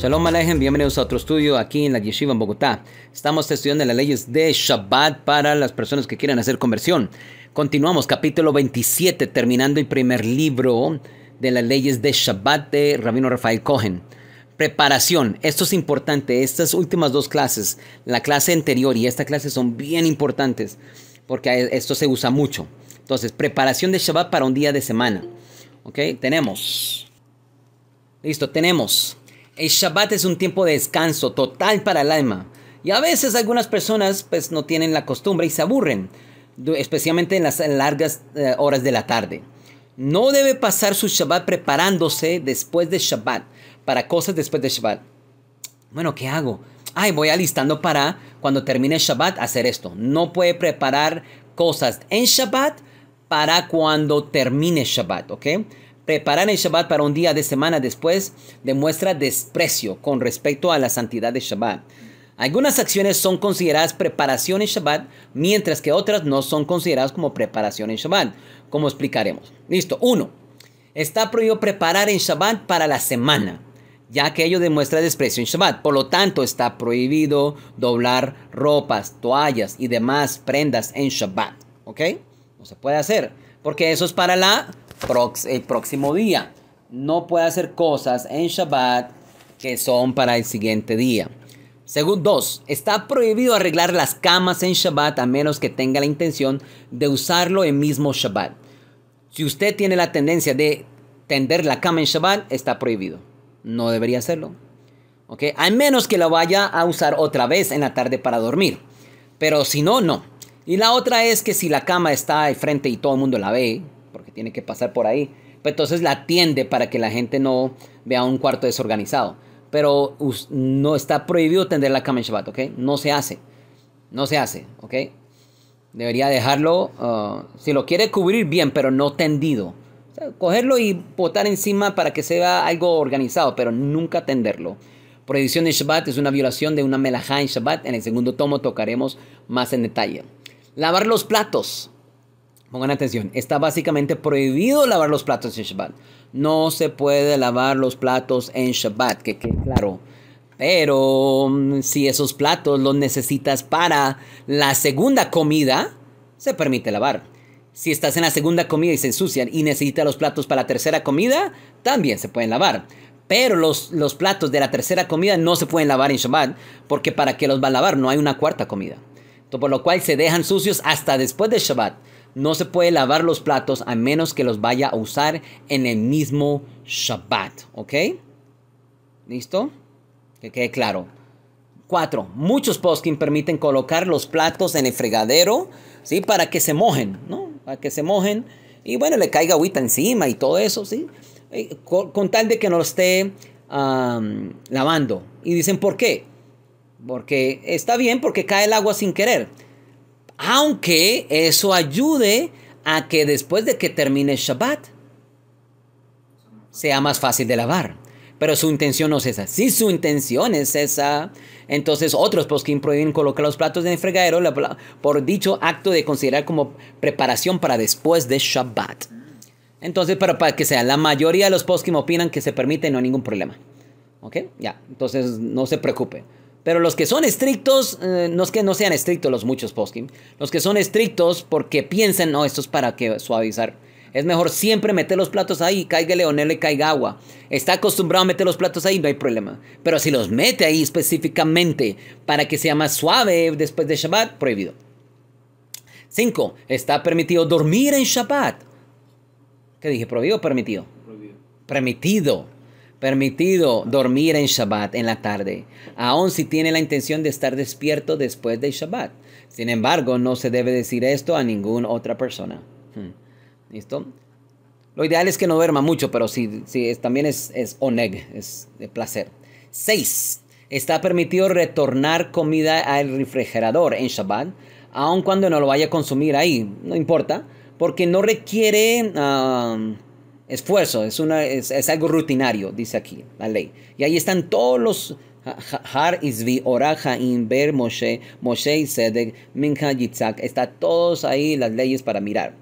Salom Alejem, bienvenidos a otro estudio aquí en la Yeshiva en Bogotá. Estamos estudiando las leyes de Shabbat para las personas que quieran hacer conversión. Continuamos, capítulo 27, terminando el primer libro de las leyes de Shabbat de Rabino Rafael Cohen. Preparación, esto es importante, estas últimas dos clases, la clase anterior y esta clase son bien importantes porque e, esto se usa mucho. Entonces, preparación de Shabbat para un día de semana. ¿Ok? Tenemos. Listo, tenemos el Shabbat es un tiempo de descanso total para el alma. Y a veces algunas personas pues no tienen la costumbre y se aburren, especialmente en las largas eh, horas de la tarde. No debe pasar su Shabbat preparándose después de Shabbat, para cosas después de Shabbat. Bueno, ¿qué hago? Ay, voy alistando para cuando termine Shabbat hacer esto. No puede preparar cosas en Shabbat para cuando termine Shabbat, ¿ok? Preparar en Shabbat para un día de semana después demuestra desprecio con respecto a la santidad de Shabbat. Algunas acciones son consideradas preparación en Shabbat, mientras que otras no son consideradas como preparación en Shabbat, como explicaremos. Listo. Uno, está prohibido preparar en Shabbat para la semana, ya que ello demuestra desprecio en Shabbat. Por lo tanto, está prohibido doblar ropas, toallas y demás prendas en Shabbat. ¿Ok? No se puede hacer, porque eso es para la el próximo día. No puede hacer cosas en Shabbat que son para el siguiente día. Según dos... está prohibido arreglar las camas en Shabbat a menos que tenga la intención de usarlo el mismo Shabbat. Si usted tiene la tendencia de tender la cama en Shabbat, está prohibido. No debería hacerlo. ¿Ok? A menos que la vaya a usar otra vez en la tarde para dormir. Pero si no, no. Y la otra es que si la cama está al frente y todo el mundo la ve, tiene que pasar por ahí. Pues entonces la tiende para que la gente no vea un cuarto desorganizado. Pero no está prohibido tender la cama en Shabbat, ¿ok? No se hace. No se hace, ¿ok? Debería dejarlo, ah, si lo quiere cubrir bien, pero no tendido. cogerlo y botar encima para que sea algo organizado, pero nunca tenderlo. Prohibición de Shabbat es una violación de una melajá en Shabbat. En el segundo tomo tocaremos más en detalle. Lavar los platos. Pongan atención, está básicamente prohibido lavar los platos en Shabbat. No se puede lavar los platos en Shabbat, que quede claro. Pero mm, si esos platos los necesitas para la segunda comida, se permite lavar. Si estás en la segunda comida y se ensucian y necesitas los platos para la tercera comida, también se pueden lavar. Pero los, los platos de la tercera comida no se pueden lavar en Shabbat, porque para que los va a lavar, no hay una cuarta comida. Por lo cual se dejan sucios hasta después de Shabbat no se puede lavar los platos a menos que los vaya a usar en el mismo Shabbat, ¿ok? ¿Listo? Que quede claro. Cuatro. Muchos poskin permiten colocar los platos en el fregadero, ¿sí? Para que se mojen, ¿no? Para que se mojen y bueno, le caiga agüita encima y todo eso, ¿sí? Eh, con, tal de que no lo esté lavando. Y dicen, ¿por qué? Porque está bien, porque cae el agua sin querer aunque eso ayude a que después de que termine Shabbat sea más fácil de lavar. Pero su intención no es esa. Si su intención es esa, entonces otros poskim prohíben colocar los platos en el fregadero por dicho acto de considerar como preparación para después de Shabbat. Entonces, para que sea, la mayoría de los poskim opinan que se permite, no hay ningún problema. ¿Ok? Ya, entonces no se preocupe. Pero los que son estrictos, eh, no es que no sean estrictos los muchos posting, los que son estrictos porque piensan, no, esto es para que suavizar. Es mejor siempre meter los platos ahí, caiga Leonel y caiga agua. Está acostumbrado a meter los platos ahí, no hay problema. Pero si los mete ahí específicamente para que sea más suave después de Shabbat, prohibido. 5. Está permitido dormir en Shabbat. ¿Qué dije? ¿Prohibido o permitido? Prohibido. Permitido permitido dormir en Shabbat en la tarde, aun si tiene la intención de estar despierto después de Shabbat. Sin embargo, no se debe decir esto a ninguna otra persona. Hmm. ¿Listo? Lo ideal es que no duerma mucho, pero sí, es, también es, oneg, es de placer. 6. Está permitido retornar comida al refrigerador en Shabbat, aun cuando no lo vaya a consumir ahí, no importa, porque no requiere... Ah, esfuerzo, es, una, es, algo rutinario, dice aquí la ley. Y ahí están todos los Har Isvi, Oraja, Inver, Moshe, Moshe y Sedek, Minha Yitzhak, está todos ahí las leyes para mirar.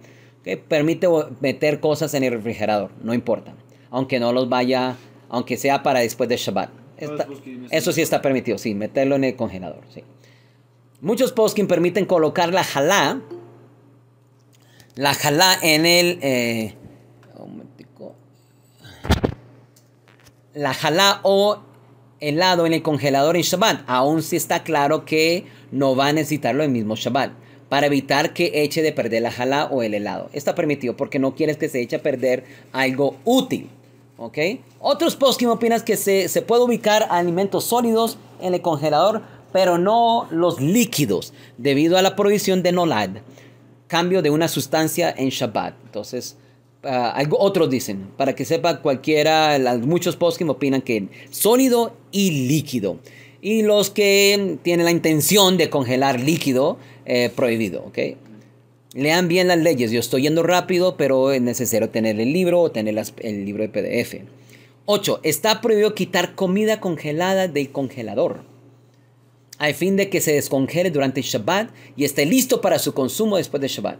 Permite meter cosas en el refrigerador, no importa, aunque no los vaya, aunque sea para después de Shabbat. eso sí está permitido, sí, meterlo en el congelador, sí. Muchos poskim permiten colocar la jalá, la jalá en el, eh, la jalá o helado en el congelador en Shabbat, aún si está claro que no va a necesitarlo el mismo Shabbat, para evitar que eche de perder la jalá o el helado. Está permitido porque no quieres que se eche a perder algo útil. ¿ok? Otros posts que opinas que se, se puede ubicar alimentos sólidos en el congelador, pero no los líquidos, debido a la prohibición de Nolad, cambio de una sustancia en Shabbat. Entonces, Ah, algo, otros dicen, para que sepa cualquiera, muchos posts que me opinan que sólido y líquido. Y los que tienen la intención de congelar líquido, eh, prohibido, ¿ok? Lean bien las leyes. Yo estoy yendo rápido, pero es necesario tener el libro o tener el libro de PDF. 8. Está prohibido quitar comida congelada del congelador a fin de que se descongele durante Shabbat y esté listo para su consumo después de Shabbat.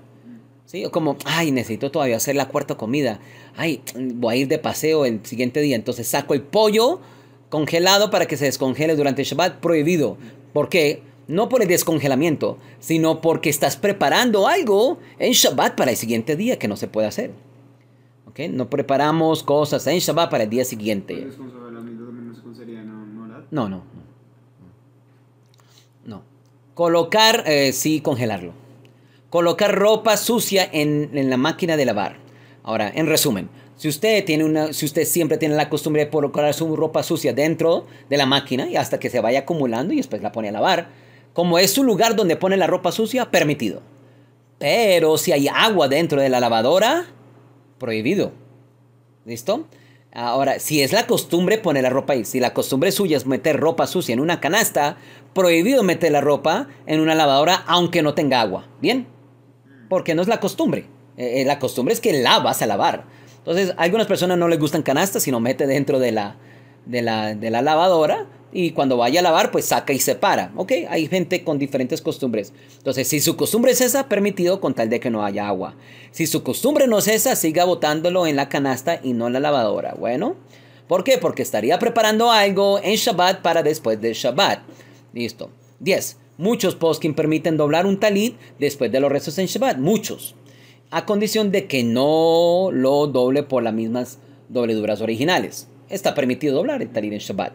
¿sí? como, ay, necesito todavía hacer la cuarta comida. Ay, voy a ir de paseo el siguiente día. Entonces saco el pollo congelado para que se descongele durante el Shabbat, prohibido. ¿Por qué? No por el descongelamiento, sino porque estás preparando algo en Shabbat para el siguiente día que no se puede hacer. ¿Ok? No preparamos cosas en Shabbat para el día siguiente. No, no. No. Colocar, eh, sí, congelarlo. Colocar ropa sucia en, la máquina de lavar. Ahora, en resumen, si usted, tiene una, si usted siempre tiene la costumbre de colocar su ropa sucia dentro de la máquina y hasta que se vaya acumulando y después la pone a lavar, como es su lugar donde pone la ropa sucia, permitido. Pero si hay agua dentro de la lavadora, prohibido. ¿Listo? Ahora, si es la costumbre poner la ropa ahí, si la costumbre suya es meter ropa sucia en una canasta, prohibido meter la ropa en una lavadora aunque no tenga agua. ¿Bien? porque no es la costumbre. Eh, eh, la costumbre es que la vas a lavar. Entonces, a algunas personas no les gustan canastas, sino mete dentro de la, de la, lavadora y cuando vaya a lavar, pues saca y separa. ¿Ok? Hay gente con diferentes costumbres. Entonces, si su costumbre es esa, permitido con tal de que no haya agua. Si su costumbre no es esa, siga botándolo en la canasta y no en la lavadora. Bueno, ¿por qué? Porque estaría preparando algo en Shabbat para después de Shabbat. Listo. 10. Muchos poskim permiten doblar un talit después de los restos en Shabbat, muchos, a condición de que no lo doble por las mismas dobleduras originales. Está permitido doblar el talit en Shabbat.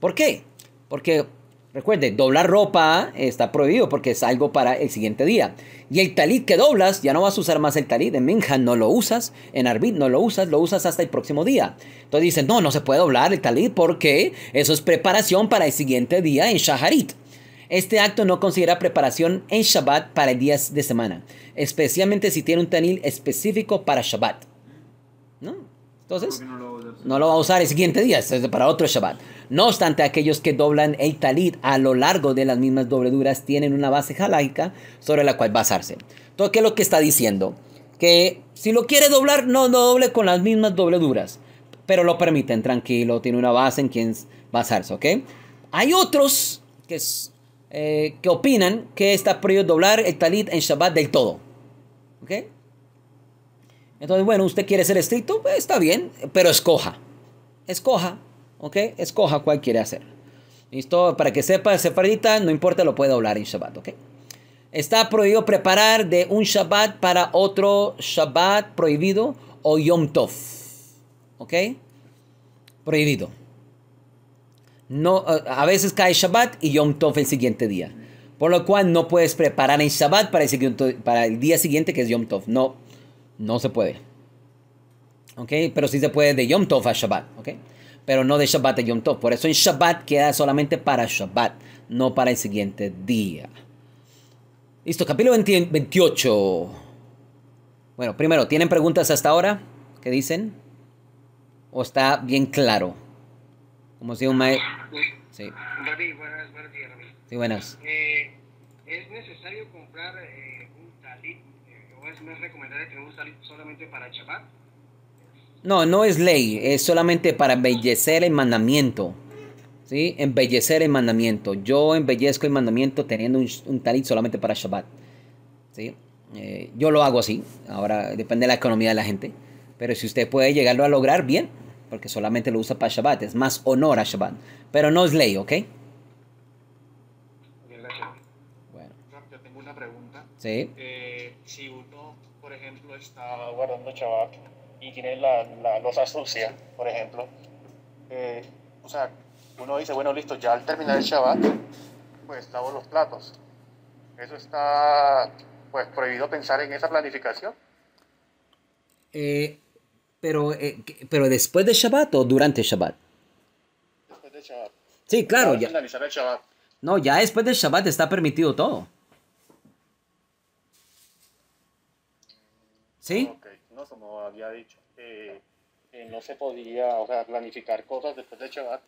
¿Por qué? Porque Recuerde, doblar ropa está prohibido porque es algo para el siguiente día. Y el talit que doblas, ya no vas a usar más el talit. En Minja no lo usas, en Arbit no lo usas, lo usas hasta el próximo día. Entonces dicen, no, no se puede doblar el talit porque eso es preparación para el siguiente día en Shaharit. Este acto no considera preparación en Shabbat para días de semana, especialmente si tiene un tanil específico para Shabbat. ¿No? Entonces, no lo, va a usar el siguiente día, este es para otro Shabbat. No obstante, aquellos que doblan el talit a lo largo de las mismas dobleduras tienen una base jaláica sobre la cual basarse. todo ¿qué es lo que está diciendo? Que si lo quiere doblar, no, no doble con las mismas dobleduras, pero lo permiten, tranquilo, tiene una base en quien basarse, ¿ok? Hay otros que eh, que opinan que está prohibido doblar el talit en Shabbat del todo. ¿Ok? Entonces, bueno, usted quiere ser estricto, pues, está bien, pero escoja. Escoja, ¿ok? Escoja cuál quiere hacer. ¿Listo? Para que sepa, sefardita, no importa, lo puede doblar en Shabbat, ¿ok? Está prohibido preparar de un Shabbat para otro Shabbat prohibido o Yom Tov, ¿ok? Prohibido. No, eh, a veces cae Shabbat y Yom Tov el siguiente día. Por lo cual no puedes preparar en Shabbat para el, para el día siguiente que es Yom Tov. No, no se puede. ¿Ok? Pero sí se puede de Yom Tov a Shabbat. ¿Ok? Pero no de Shabbat a Yom Tov. Por eso en Shabbat queda solamente para Shabbat, no para el siguiente día. Listo, capítulo 28. Bueno, primero, ¿tienen preguntas hasta ahora? ¿Qué dicen? ¿O está bien claro? como si un maestro... Sí. buenas, buenas. Eh, ¿Es necesario comprar eh, un talit eh, o es más recomendable tener un talit solamente para Shabbat? No, no es ley, es solamente para embellecer el mandamiento. ¿Sí? Embellecer el mandamiento. Yo embellezco el mandamiento teniendo un, talit solamente para Shabbat. ¿Sí? yo lo hago así. Ahora depende de la economía de la gente. Pero si usted puede llegarlo a lograr, bien porque solamente lo usa para Shabbat, es más honor a Shabbat, pero no es ley, ¿ok? Bueno. Yo tengo una pregunta. Sí. Eh, si uno, por ejemplo, está guardando Shabbat y tiene la, la losa sucia, por ejemplo, eh, o sea, uno dice, bueno, listo, ya al terminar el Shabbat, pues lavo los platos. Eso está, pues, prohibido pensar en esa planificación. Eh, eh, pero, después de Shabbat o durante Shabbat? Después de Shabbat. Sí, claro. Ya. No, ya después del Shabbat está permitido todo. ¿Sí? Ok, no, había dicho, eh, eh, no se podía, planificar cosas después de Shabbat.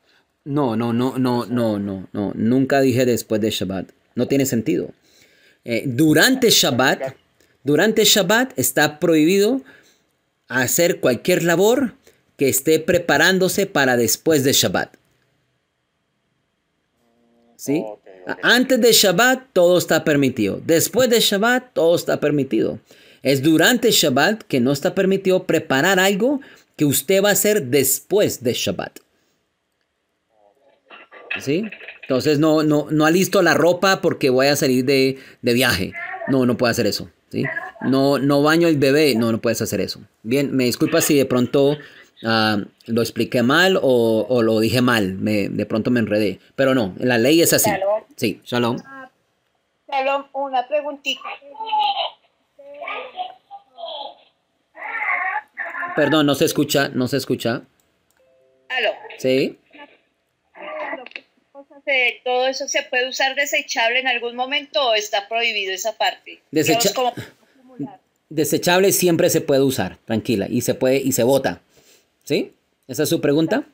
No, no, no, no, no, no, no, nunca dije después de Shabbat. No tiene sentido. durante Shabbat, durante Shabbat está prohibido hacer cualquier labor que esté preparándose para después de Shabbat. ¿Sí? Antes de Shabbat todo está permitido. Después de Shabbat todo está permitido. Es durante Shabbat que no está permitido preparar algo que usted va a hacer después de Shabbat. ¿Sí? Entonces no, no, no alisto la ropa porque voy a salir de, de viaje. No, no puedo hacer eso. No, no baño el bebé, no, no puedes hacer eso. Bien, me disculpa si de pronto ah, lo expliqué mal o, lo dije mal, me, de pronto me enredé, pero no, la ley es así. Sí, shalom. Ah, shalom, una preguntita. Perdón, no se escucha, no se escucha. ¿Aló? Sí todo eso se puede usar desechable en algún momento o está prohibido esa parte. Desechable siempre se puede usar, tranquila, y se puede y se vota. ¿Sí? ¿Esa es su pregunta?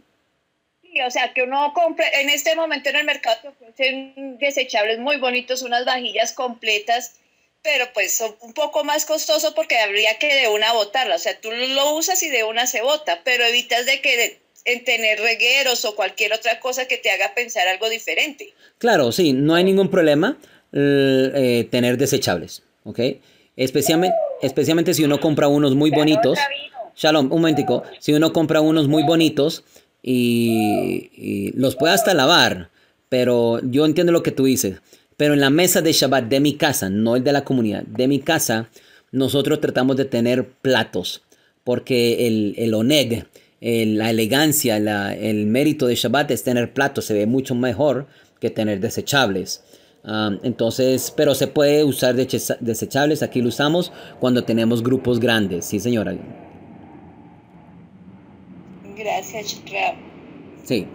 Sí, o sea, que uno compre, en este momento en el mercado desechables muy bonitos, unas vajillas completas, pero pues son un poco más costosos porque habría que de una botarla, o sea, tú lo usas y de una se bota, pero evitas de que en tener regueros o cualquier otra cosa que te haga pensar algo diferente. Claro, sí, no hay ningún problema eh, eh, tener desechables, ¿ok? Especialmente, especialmente si uno compra unos muy bonitos. Shalom, un momentico. Si uno compra unos muy bonitos y, los puede hasta lavar, pero yo entiendo lo que tú dices. Pero en la mesa de Shabbat de mi casa, no el de la comunidad, de mi casa, nosotros tratamos de tener platos, porque el, el oneg, eh, la elegancia, el mérito de Shabbat es tener platos, se ve mucho mejor que tener desechables. Ah, entonces, pero se puede usar desechables, aquí lo usamos cuando tenemos grupos grandes, sí señora. Gracias, Sí.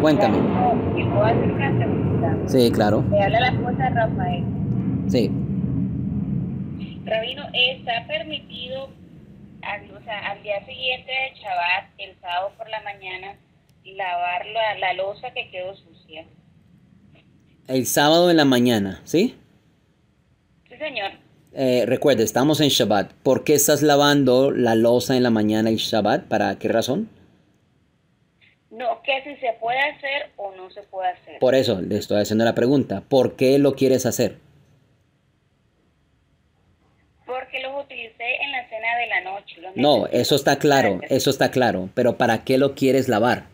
Cuéntame. Sí, claro. Me habla la Rafael. Sí. Rabino, ¿está permitido al, o sea, al día siguiente de Shabbat, el sábado por la mañana, lavar la, la losa que quedó sucia. El sábado en la mañana, ¿sí? Sí, señor. Eh, recuerde, estamos en Shabbat. ¿Por qué estás lavando la losa en la mañana y Shabbat? ¿Para qué razón? No, que si se puede hacer o no se puede hacer. Por eso le estoy haciendo la pregunta. ¿Por qué lo quieres hacer? No, eso está claro, eso está claro, pero ¿para qué lo quieres lavar?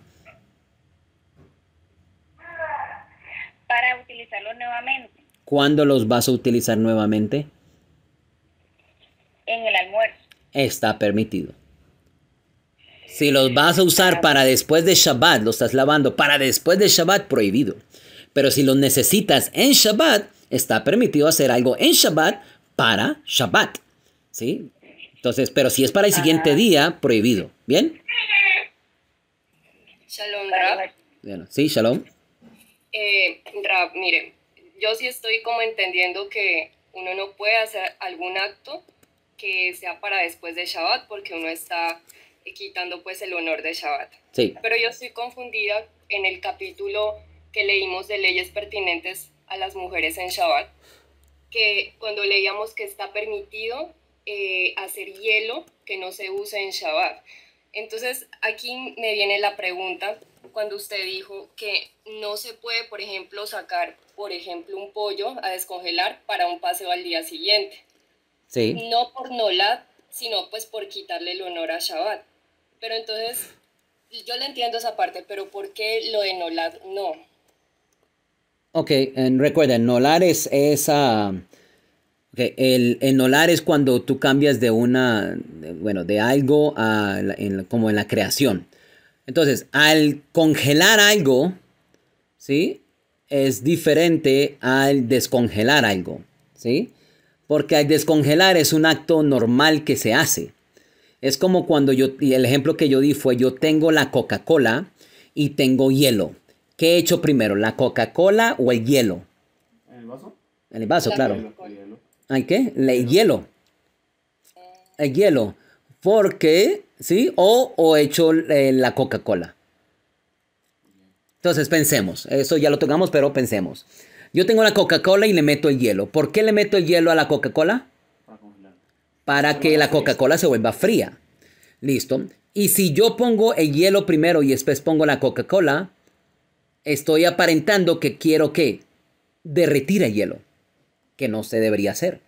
Para utilizarlo nuevamente. ¿Cuándo los vas a utilizar nuevamente? En el almuerzo. Está permitido. Si los vas a usar para después de Shabbat, lo estás lavando para después de Shabbat, prohibido. Pero si los necesitas en Shabbat, está permitido hacer algo en Shabbat para Shabbat. ¿Sí? Entonces, pero si es para el siguiente día, prohibido. ¿Bien? Shalom, Rab. sí, Shalom. Eh, Rab, mire, yo sí estoy como entendiendo que uno no puede hacer algún acto que sea para después de Shabbat porque uno está quitando pues el honor de Shabbat. Sí. Pero yo estoy confundida en el capítulo que leímos de leyes pertinentes a las mujeres en Shabbat, que cuando leíamos que está permitido eh, hacer hielo que no se usa en Shabbat. Entonces aquí me viene la pregunta cuando usted dijo que no se puede, por ejemplo, sacar, por ejemplo, un pollo a descongelar para un paseo al día siguiente. Sí. No por nola, sino pues por quitarle el honor a Shabbat. Pero entonces, yo le entiendo esa parte, pero ¿por qué lo de Nolad no? Ok, recuerden, nolad es esa... El, enolar es cuando tú cambias de una, bueno, de algo a, como en la creación. Entonces, al congelar algo, ¿sí? Es diferente al descongelar algo, ¿sí? Porque al descongelar es un acto normal que se hace. Es como cuando yo, y el ejemplo que yo di fue, yo tengo la Coca-Cola y tengo hielo. ¿Qué he hecho primero, la Coca-Cola o el hielo? ¿En el vaso? En el vaso, claro. ¿Hay qué? El hielo. El hielo. Porque, ¿sí? O, o hecho eh, la Coca-Cola. Entonces pensemos, eso ya lo tocamos, pero pensemos. Yo tengo la Coca-Cola y le meto el hielo. ¿Por qué le meto el hielo a la Coca-Cola? Para que la Coca-Cola se vuelva fría. Listo. Y si yo pongo el hielo primero y después pongo la Coca-Cola, estoy aparentando que quiero que derretir el hielo que no se debería hacer.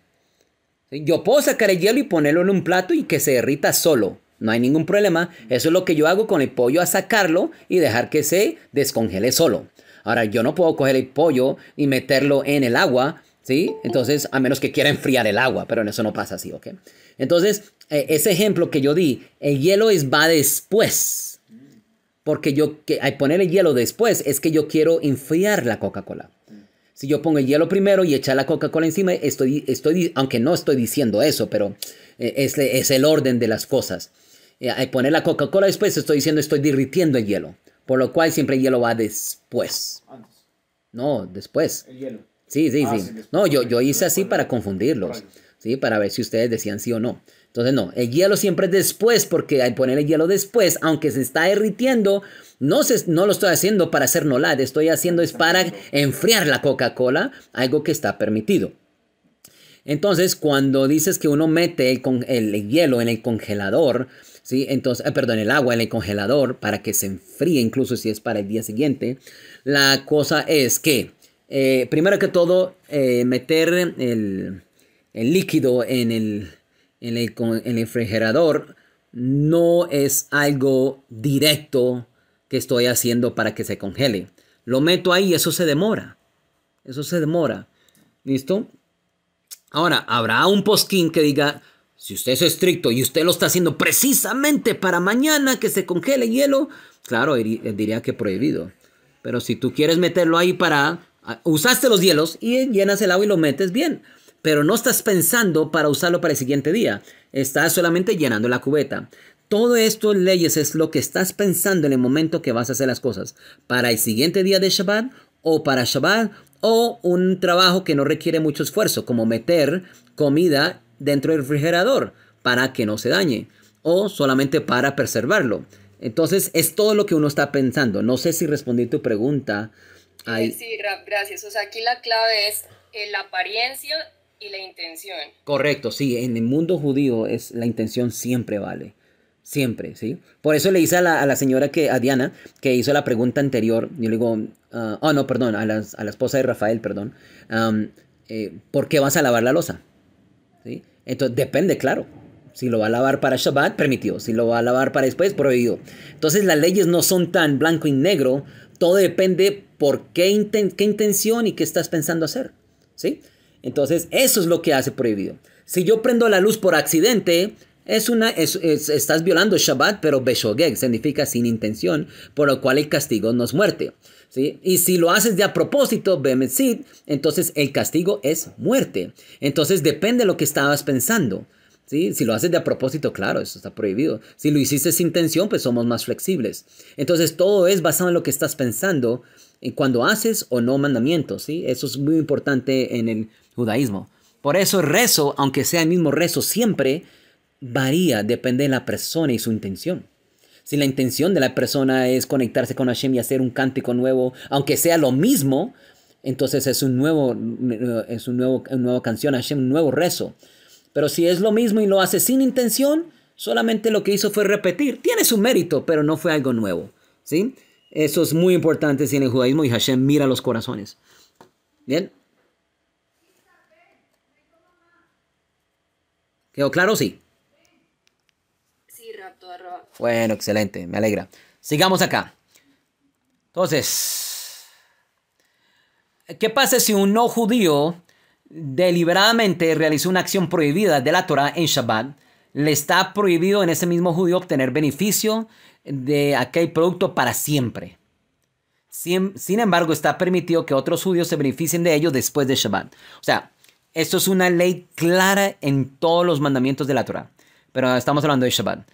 Yo puedo sacar el hielo y ponerlo en un plato y que se derrita solo. No hay ningún problema. Eso es lo que yo hago con el pollo a sacarlo y dejar que se descongele solo. Ahora, yo no puedo coger el pollo y meterlo en el agua, ¿sí? Entonces, a menos que quiera enfriar el agua, pero en eso no pasa así, ¿ok? Entonces, eh, ese ejemplo que yo di, el hielo es, va después. Porque yo, que, al poner el hielo después, es que yo quiero enfriar la Coca-Cola. Si yo pongo el hielo primero y echa la Coca-Cola encima, estoy, estoy, aunque no estoy diciendo eso, pero eh, es, es el orden de las cosas. Eh, al poner la Coca-Cola después, estoy diciendo estoy derritiendo el hielo. Por lo cual siempre el hielo va después. Antes. No, después. El hielo. Sí, sí, ah, sí. no, yo, yo hice así para confundirlos. Sí, para ver si ustedes decían sí o no. Entonces, no, el hielo siempre es después, porque al poner el hielo después, aunque se está derritiendo, no, no lo estoy haciendo para hacer nolad, estoy haciendo es para enfriar la Coca-Cola, algo que está permitido. Entonces, cuando dices que uno mete el, el hielo en el congelador, ¿sí? Entonces, eh, perdón, el agua en el congelador para que se enfríe, incluso si es para el día siguiente, la cosa es que, eh, primero que todo, eh, meter el, líquido en el, el, en el refrigerador no es algo directo que estoy haciendo para que se congele. Lo meto ahí, y eso se demora. Eso se demora. ¿Listo? Ahora, habrá un postkin que diga, si usted es estricto y usted lo está haciendo precisamente para mañana que se congele hielo, claro, eh, diría que prohibido. Pero si tú quieres meterlo ahí para... Ah, usaste los hielos y llenas el agua y lo metes bien. Pero no estás pensando para usarlo para el siguiente día. Estás solamente llenando la cubeta. Todo esto, leyes, es lo que estás pensando en el momento que vas a hacer las cosas. Para el siguiente día de Shabbat o para Shabbat o un trabajo que no requiere mucho esfuerzo, como meter comida dentro del refrigerador para que no se dañe o solamente para preservarlo. Entonces es todo lo que uno está pensando. No sé si respondí tu pregunta. Ahí. Sí, gracias. O sea, aquí la clave es eh, la apariencia y la intención. Correcto, sí. En el mundo judío es la intención siempre vale. Siempre, ¿sí? Por eso le hice a la, señora que, a Diana, que hizo la pregunta anterior, yo le digo, ah, oh no, perdón, a, la esposa de Rafael, perdón, eh, ¿por qué vas a lavar la losa? ¿Sí? Entonces, depende, claro. Si lo va a lavar para Shabbat, permitió. Si lo va a lavar para después, prohibido. Entonces, las leyes no son tan blanco y negro. Todo depende por qué, qué intención y qué estás pensando hacer, ¿sí? Entonces, eso es lo que hace prohibido. Si yo prendo la luz por accidente, es una, estás violando Shabbat, pero Beshogeg significa sin intención, por lo cual el castigo no es muerte. ¿sí? Y si lo haces de a propósito, Bemetzid, entonces el castigo es muerte. Entonces depende de lo que estabas pensando. ¿sí? Si lo haces de a propósito, claro, eso está prohibido. Si lo hiciste sin intención, pues somos más flexibles. Entonces todo es basado en lo que estás pensando cuando haces o no mandamientos. ¿sí? Eso es muy importante en el judaísmo. Por eso rezo, aunque sea el mismo rezo siempre, varía, depende de la persona y su intención. Si la intención de la persona es conectarse con Hashem y hacer un cántico nuevo, aunque sea lo mismo, entonces es un nuevo, es un nuevo, una nueva canción, Hashem, un nuevo rezo. Pero si es lo mismo y lo hace sin intención, solamente lo que hizo fue repetir. Tiene su mérito, pero no fue algo nuevo, ¿sí? Eso es muy importante en el judaísmo y Hashem mira los corazones. Bien. ¿Quedó claro? Sí. Bueno, excelente, me alegra. Sigamos acá. Entonces, ¿qué pasa si un no judío deliberadamente realizó una acción prohibida de la Torah en Shabbat? Le está prohibido en ese mismo judío obtener beneficio de aquel producto para siempre. Sin, embargo, está permitido que otros judíos se beneficien de ello después de Shabbat. O sea, esto es una ley clara en todos los mandamientos de la Torah. Pero estamos hablando de Shabbat.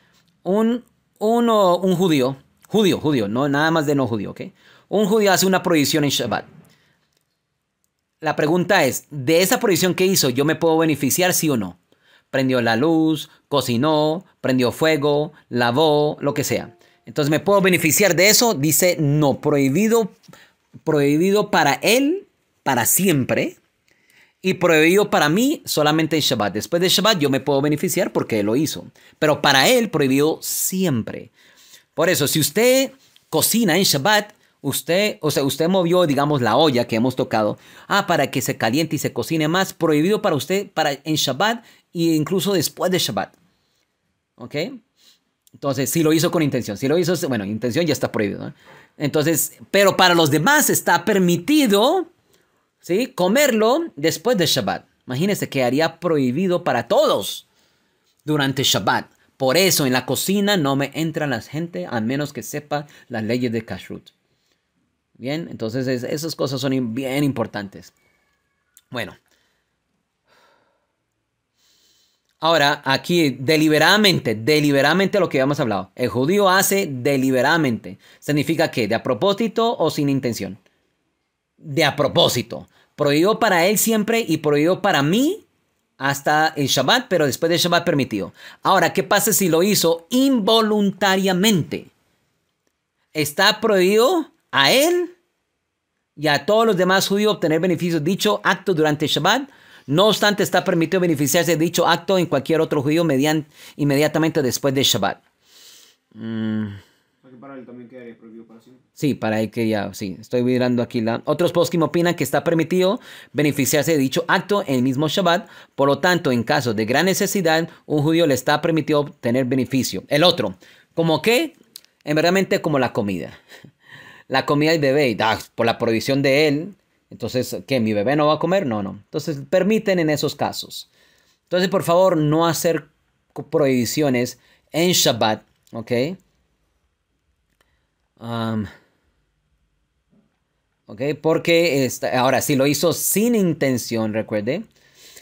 Un uno, un judío, judío, judío, no nada más de no judío, ¿ok? Un judío hace una prohibición en Shabbat. La pregunta es, ¿de esa prohibición que hizo yo me puedo beneficiar, sí o no? Prendió la luz, cocinó, prendió fuego, lavó, lo que sea. Entonces, ¿me puedo beneficiar de eso? Dice, no, prohibido, prohibido para él, para siempre, y prohibido para mí solamente en Shabbat. Después de Shabbat yo me puedo beneficiar porque él lo hizo, pero para él prohibido siempre. Por eso, si usted cocina en Shabbat, usted, o sea, usted movió, digamos, la olla que hemos tocado, ah, para que se caliente y se cocine más, prohibido para usted para en Shabbat e incluso después de Shabbat. ¿Ok? Entonces, si lo hizo con intención, si lo hizo, bueno, intención ya está prohibido. Entonces, pero para los demás está permitido ¿sí? Comerlo después de Shabbat. Imagínense, haría prohibido para todos durante Shabbat. Por eso en la cocina no me entra la gente a menos que sepa las leyes de Kashrut. Bien, entonces esas cosas son bien importantes. Bueno. Ahora, aquí deliberadamente, deliberadamente lo que habíamos hablado. El judío hace deliberadamente. ¿Significa que ¿De a propósito o sin intención? De a propósito. Prohibido para él siempre y prohibido para mí hasta el Shabbat, pero después del Shabbat permitido. Ahora, ¿qué pasa si lo hizo involuntariamente? Está prohibido a él y a todos los demás judíos obtener beneficios de dicho acto durante el Shabbat. No obstante, está permitido beneficiarse de dicho acto en cualquier otro judío inmediatamente después del Shabbat. Mm para él también ya... Sí, para sí. Estoy mirando aquí la... Otros me opinan que está permitido beneficiarse de dicho acto en el mismo Shabbat. Por lo tanto, en caso de gran necesidad, un judío le está permitido obtener beneficio. El otro, como qué? en verdad, como la comida. La comida del bebé, y, ah, por la prohibición de él, entonces, ¿qué? ¿Mi bebé no va a comer? No, no. Entonces, permiten en esos casos. Entonces, por favor, no hacer prohibiciones en Shabbat, ¿ok? ok, porque está, ahora si lo hizo sin intención, recuerde,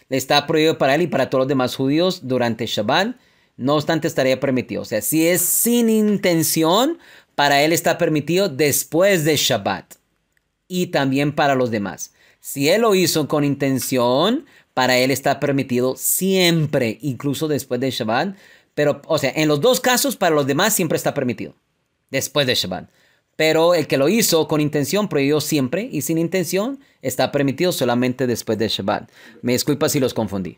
le está prohibido para él y para todos los demás judíos durante Shabbat. No obstante, estaría permitido. O sea, si es sin intención, para él está permitido después de Shabbat. Y también para los demás. Si él lo hizo con intención, para él está permitido siempre, incluso después de Shabbat. Pero, o sea, en los dos casos, para los demás siempre está permitido después de Shabbat. Pero el que lo hizo con intención prohibió siempre y sin intención está permitido solamente después de Shabbat. Me disculpa si los confundí.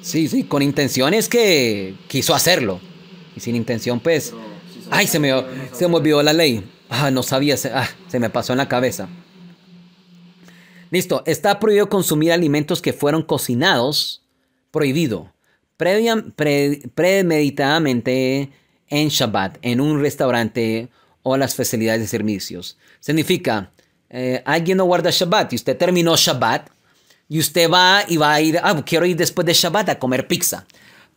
Sí, sí, con intención es que quiso hacerlo. Y sin intención, pues. ay, se me, se me olvidó la ley. Ah, no sabía, se, ah, se me pasó en la cabeza. Listo, está prohibido consumir alimentos que fueron cocinados. Prohibido. premeditadamente en Shabbat, en un restaurante o las facilidades de servicios. Significa, eh, alguien no guarda Shabbat y usted terminó Shabbat y usted va y va a ir, ah, quiero ir después de Shabbat a comer pizza.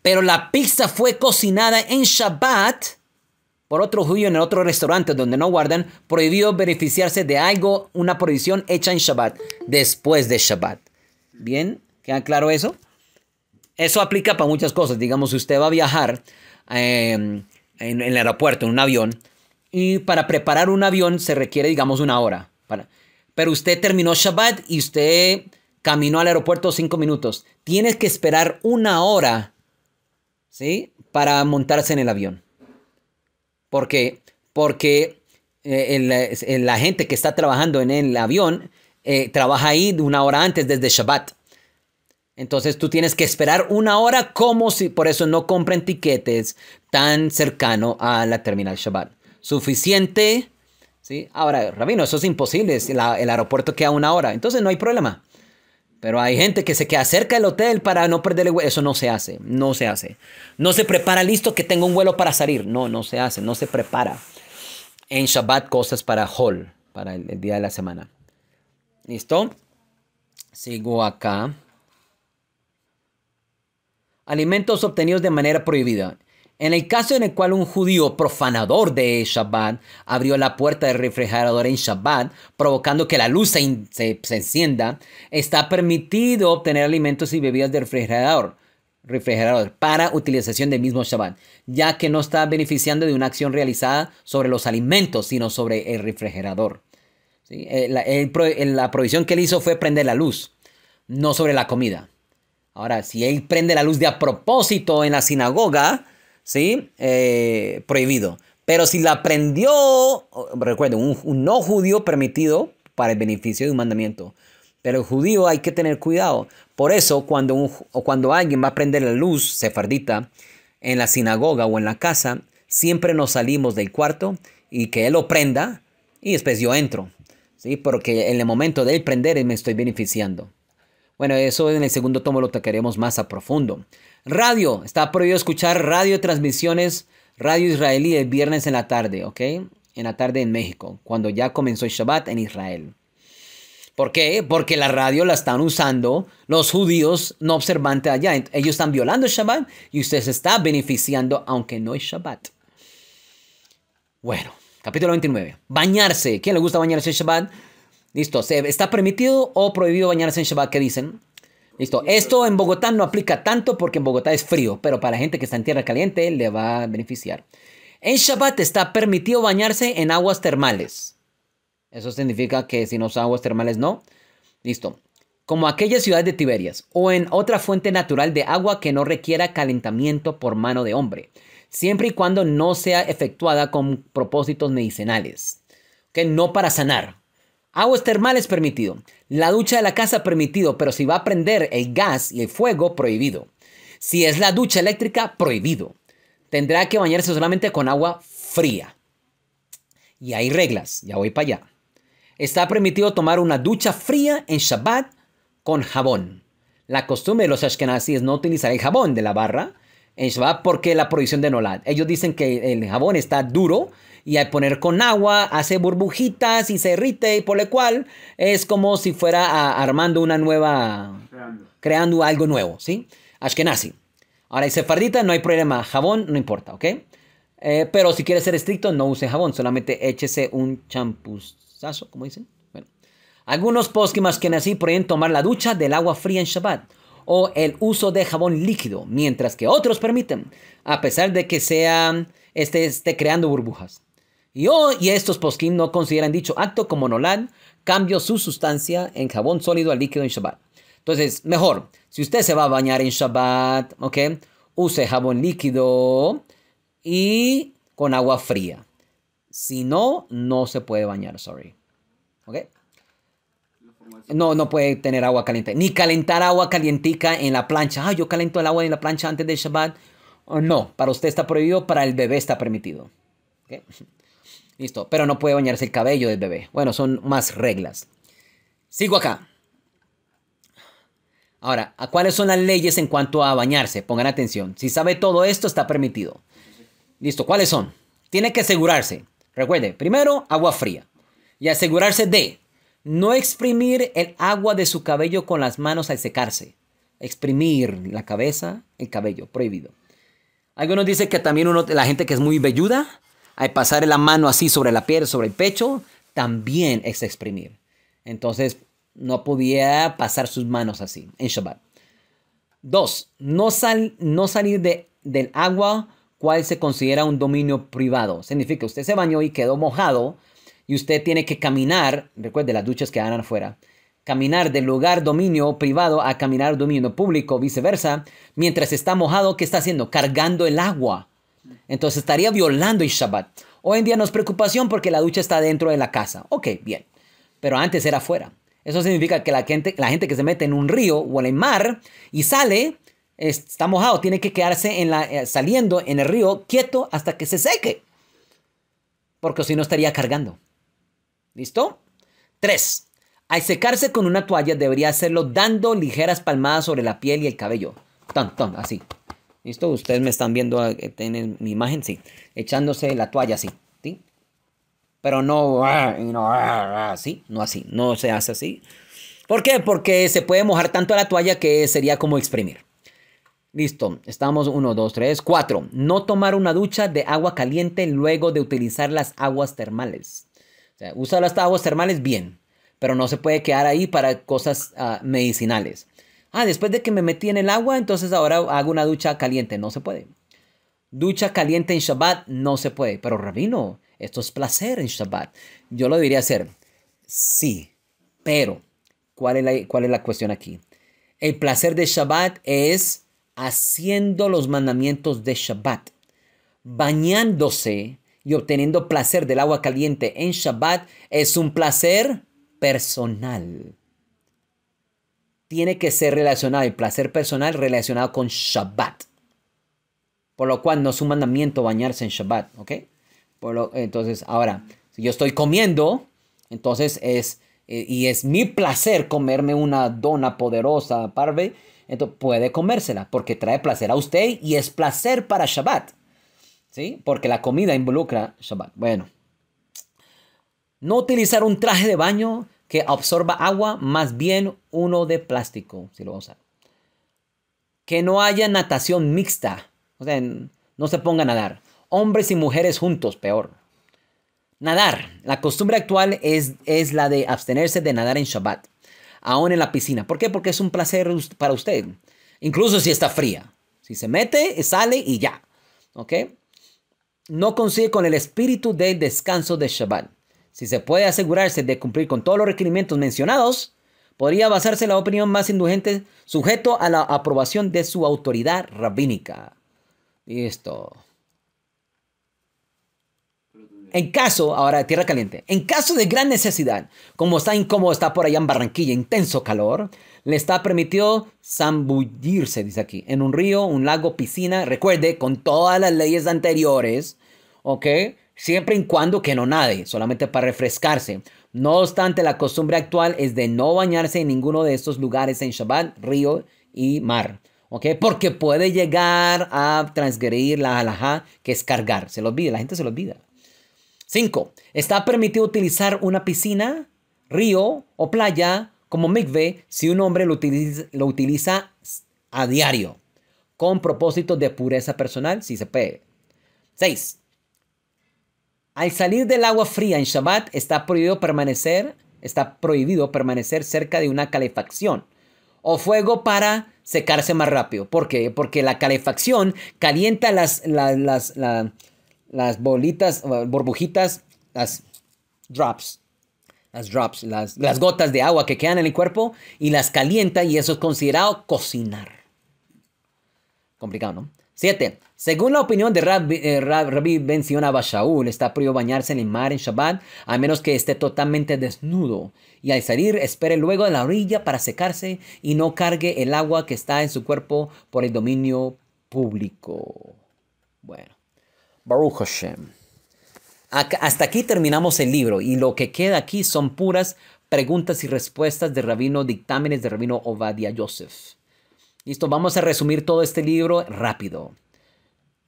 Pero la pizza fue cocinada en Shabbat por otro judío en otro restaurante donde no guardan, prohibido beneficiarse de algo, una prohibición hecha en Shabbat, después de Shabbat. ¿Bien? ¿Queda claro eso? Eso aplica para muchas cosas. Digamos, si usted va a viajar, eh, en, el aeropuerto, en un avión. Y para preparar un avión se requiere, digamos, una hora. Para... Pero usted terminó Shabbat y usted caminó al aeropuerto cinco minutos. Tienes que esperar una hora, ¿sí? Para montarse en el avión. ¿Por qué? Porque eh, la gente que está trabajando en el avión eh, trabaja ahí una hora antes desde Shabbat. Entonces tú tienes que esperar una hora como si, por eso no compren tiquetes, tan cercano a la terminal Shabbat. Suficiente. ¿sí? Ahora, Rabino, eso es imposible. el aeropuerto queda una hora. Entonces no hay problema. Pero hay gente que se queda cerca del hotel para no perder el vuelo. Eso no se hace. No se hace. No se prepara listo que tenga un vuelo para salir. No, no se hace. No se prepara. En Shabbat cosas para Hall, para el día de la semana. ¿Listo? Sigo acá. Alimentos obtenidos de manera prohibida. En el caso en el cual un judío profanador de Shabbat abrió la puerta del refrigerador en Shabbat, provocando que la luz se, encienda, está permitido obtener alimentos y bebidas del refrigerador, refrigerador para utilización del mismo Shabbat, ya que no está beneficiando de una acción realizada sobre los alimentos, sino sobre el refrigerador. Eh, la, eh, la provisión que él hizo fue prender la luz, no sobre la comida. Ahora, si él prende la luz de a propósito en la sinagoga, ¿sí? Eh, prohibido. Pero si la prendió, recuerden, un, no judío permitido para el beneficio de un mandamiento. Pero el judío hay que tener cuidado. Por eso, cuando, cuando alguien va a prender la luz sefardita en la sinagoga o en la casa, siempre nos salimos del cuarto y que él lo prenda y después yo entro. ¿sí? Porque en el momento de él prender me estoy beneficiando. Bueno, eso en el segundo tomo lo tocaremos más a profundo. Radio, está prohibido escuchar radio transmisiones, radio israelí el viernes en la tarde, ¿ok? En la tarde en México, cuando ya comenzó el Shabbat en Israel. ¿Por qué? Porque la radio la están usando los judíos no observantes allá. Ellos están violando el Shabbat y usted se está beneficiando aunque no es Shabbat. Bueno, capítulo 29. Bañarse. ¿Quién le gusta bañarse en Shabbat? Listo. ¿Está permitido o prohibido bañarse en Shabbat? ¿Qué dicen? Listo. Esto en Bogotá no aplica tanto porque en Bogotá es frío, pero para gente que está en tierra caliente le va a beneficiar. En Shabbat está permitido bañarse en aguas termales. Eso significa que si no son aguas termales, no. Listo. Como aquella ciudad de Tiberias o en otra fuente natural de agua que no requiera calentamiento por mano de hombre, siempre y cuando no sea efectuada con propósitos medicinales. Que no para sanar, Aguas termales permitido. La ducha de la casa permitido, pero si va a prender el gas y el fuego, prohibido. Si es la ducha eléctrica, prohibido. Tendrá que bañarse solamente con agua fría. Y hay reglas, ya voy para allá. Está permitido tomar una ducha fría en Shabbat con jabón. La costumbre de los ashkenazis es no utilizar el jabón de la barra en Shabbat porque la prohibición de Nolat. Ellos dicen que el jabón está duro y al poner con agua hace burbujitas y se irrite y por lo cual es como si fuera ah, armando una nueva, creando. algo nuevo, ¿sí? Ashkenazi. Ahora, y sefardita no hay problema, jabón no importa, ¿ok? Eh, pero si quiere ser estricto, no use jabón, solamente échese un champuzazo, como dicen. Bueno. Algunos que nací pueden tomar la ducha del agua fría en Shabbat o el uso de jabón líquido, mientras que otros permiten, a pesar de que sea, este esté creando burbujas. Y, y estos poskim no consideran dicho acto como nolan cambio su sustancia en jabón sólido al líquido en Shabbat. Entonces, mejor, si usted se va a bañar en Shabbat, ¿ok? Use jabón líquido y con agua fría. Si no, no se puede bañar, sorry. ¿Ok? No, no puede tener agua caliente. Ni calentar agua calientica en la plancha. Ah, yo calento el agua en la plancha antes de Shabbat. Oh, no, para usted está prohibido, para el bebé está permitido. ¿Ok? Listo, pero no puede bañarse el cabello del bebé. Bueno, son más reglas. Sigo acá. Ahora, ¿a cuáles son las leyes en cuanto a bañarse? Pongan atención. Si sabe todo esto, está permitido. Listo, ¿cuáles son? Tiene que asegurarse. Recuerde, primero, agua fría. Y asegurarse de no exprimir el agua de su cabello con las manos al secarse. Exprimir la cabeza, el cabello, prohibido. Algunos dicen que también uno, la gente que es muy velluda, al pasar la mano así sobre la piel, sobre el pecho, también es exprimir. Entonces, no podía pasar sus manos así en Shabbat. Dos, no, sal, salir de, del agua cuál se considera un dominio privado. Significa, usted se bañó y quedó mojado y usted tiene que caminar, recuerde las duchas que dan afuera, caminar del lugar dominio privado a caminar dominio público, viceversa, mientras está mojado, ¿qué está haciendo? Cargando el agua. Entonces estaría violando el Shabbat. Hoy en día no es preocupación porque la ducha está dentro de la casa. Ok, bien. Pero antes era afuera. Eso significa que la gente, que se mete en un río o en el mar y sale, está mojado, tiene que quedarse en la, eh, saliendo en el río quieto hasta que se seque. Porque si no estaría cargando. ¿Listo? Tres. Al secarse con una toalla debería hacerlo dando ligeras palmadas sobre la piel y el cabello. Ton, ton, así. ¿Listo? Ustedes me están viendo, eh, en mi imagen, sí. Echándose la toalla, así. ¿sí? Pero no, ah, no así, ah, ah, no así, no se hace así. ¿Por qué? Porque se puede mojar tanto la toalla que sería como exprimir. Listo, estamos 1, 2, 3, 4. No tomar una ducha de agua caliente luego de utilizar las aguas termales. O las aguas termales bien, pero no se puede quedar ahí para cosas medicinales. Ah, después de que me metí en el agua, entonces ahora hago una ducha caliente. No se puede. Ducha caliente en Shabbat no se puede. Pero rabino, esto es placer en Shabbat. Yo lo debería hacer. Sí, pero ¿cuál es la, cuál es la cuestión aquí? El placer de Shabbat es haciendo los mandamientos de Shabbat, bañándose y obteniendo placer del agua caliente en Shabbat es un placer personal tiene que ser relacionado, el placer personal relacionado con Shabbat. Por lo cual no es un mandamiento bañarse en Shabbat, ¿ok? Por lo, entonces, ahora, si yo estoy comiendo, entonces es, eh, y es mi placer comerme una dona poderosa, parve, entonces puede comérsela, porque trae placer a usted y es placer para Shabbat, ¿sí? Porque la comida involucra Shabbat. Bueno, no utilizar un traje de baño que absorba agua, más bien uno de plástico, si lo vamos a Que no haya natación mixta, o sea, no se ponga a nadar. Hombres y mujeres juntos, peor. Nadar. La costumbre actual es, es la de abstenerse de nadar en Shabbat, aún en la piscina. ¿Por qué? Porque es un placer para usted, incluso si está fría. Si se mete, sale y ya. ¿Ok? No consigue con el espíritu del descanso de Shabbat. Si se puede asegurarse de cumplir con todos los requerimientos mencionados, podría basarse la opinión más indulgente sujeto a la aprobación de su autoridad rabínica. Listo. En caso, ahora de tierra caliente, en caso de gran necesidad, como está incómodo, está por allá en Barranquilla, intenso calor, le está permitido zambullirse, dice aquí, en un río, un lago, piscina, recuerde, con todas las leyes anteriores, ¿ok? Siempre y cuando que no nade, solamente para refrescarse no obstante, la costumbre actual es de no bañarse en ninguno de estos lugares en Shabbat, río y mar. ¿Ok? Porque puede llegar a transgredir la halajá, que es cargar. Se lo olvida, la gente se lo olvida. 5. Está permitido utilizar una piscina, río o playa como mikvé si un hombre lo utiliza, a diario con propósito de pureza personal, si se puede. 6. Al salir del agua fría en Shabbat está prohibido permanecer, está prohibido permanecer cerca de una calefacción o fuego para secarse más rápido. ¿Por qué? Porque la calefacción calienta las, las, las, bolitas, burbujitas, las drops, las drops, las, las, gotas de agua que quedan en el cuerpo y las calienta y eso es considerado cocinar. Complicado, ¿no? Siete, según la opinión de Rabbi, eh, Rabbi Ben Shaul, está prohibido bañarse en el mar en Shabbat a menos que esté totalmente desnudo y al salir espere luego en la orilla para secarse y no cargue el agua que está en su cuerpo por el dominio público. Bueno, Baruch Hashem. Hasta aquí terminamos el libro y lo que queda aquí son puras preguntas y respuestas de rabino, dictámenes de rabino Ovadia Yosef. Listo, vamos a resumir todo este libro rápido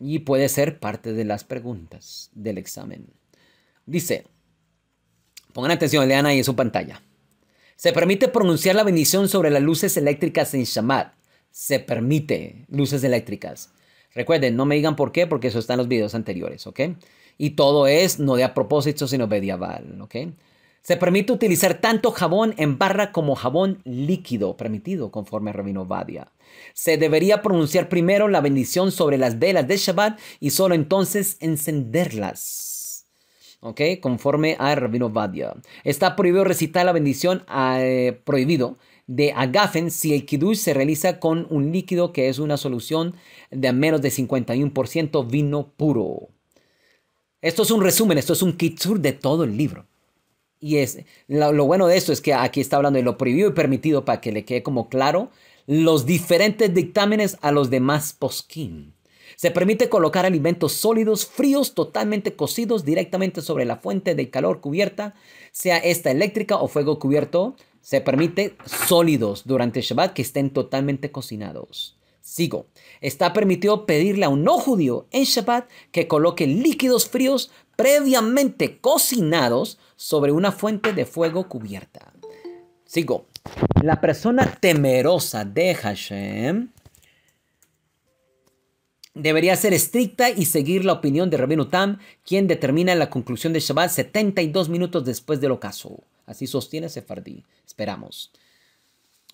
y puede ser parte de las preguntas del examen. Dice, pongan atención, lean ahí en su pantalla. Se permite pronunciar la bendición sobre las luces eléctricas en Shamat. Se permite luces eléctricas. Recuerden, no me digan por qué, porque eso está en los videos anteriores, ¿ok? Y todo es no de a propósito, sino medieval, ¿ok? Se permite utilizar tanto jabón en barra como jabón líquido, permitido conforme Rabino Vadia. Se debería pronunciar primero la bendición sobre las velas de Shabbat y solo entonces encenderlas. Conforme a Rabino Vadia. Está prohibido recitar la bendición eh, prohibido de agafen si el kiddush se realiza con un líquido que es una solución de menos de 51% vino puro. Esto es un resumen, esto es un kitsur de todo el libro. Y es, lo, bueno de esto es que aquí está hablando de lo prohibido y permitido para que le quede como claro los diferentes dictámenes a los demás posquín. Se permite colocar alimentos sólidos, fríos, totalmente cocidos directamente sobre la fuente de calor cubierta, sea esta eléctrica o fuego cubierto. Se permite sólidos durante Shabbat que estén totalmente cocinados. Sigo. Está permitido pedirle a un no judío en Shabbat que coloque líquidos fríos previamente cocinados sobre una fuente de fuego cubierta. Sigo. La persona temerosa de Hashem debería ser estricta y seguir la opinión de Rabino Tam, quien determina la conclusión de Shabbat 72 minutos después del ocaso. Así sostiene Sefardí. Esperamos.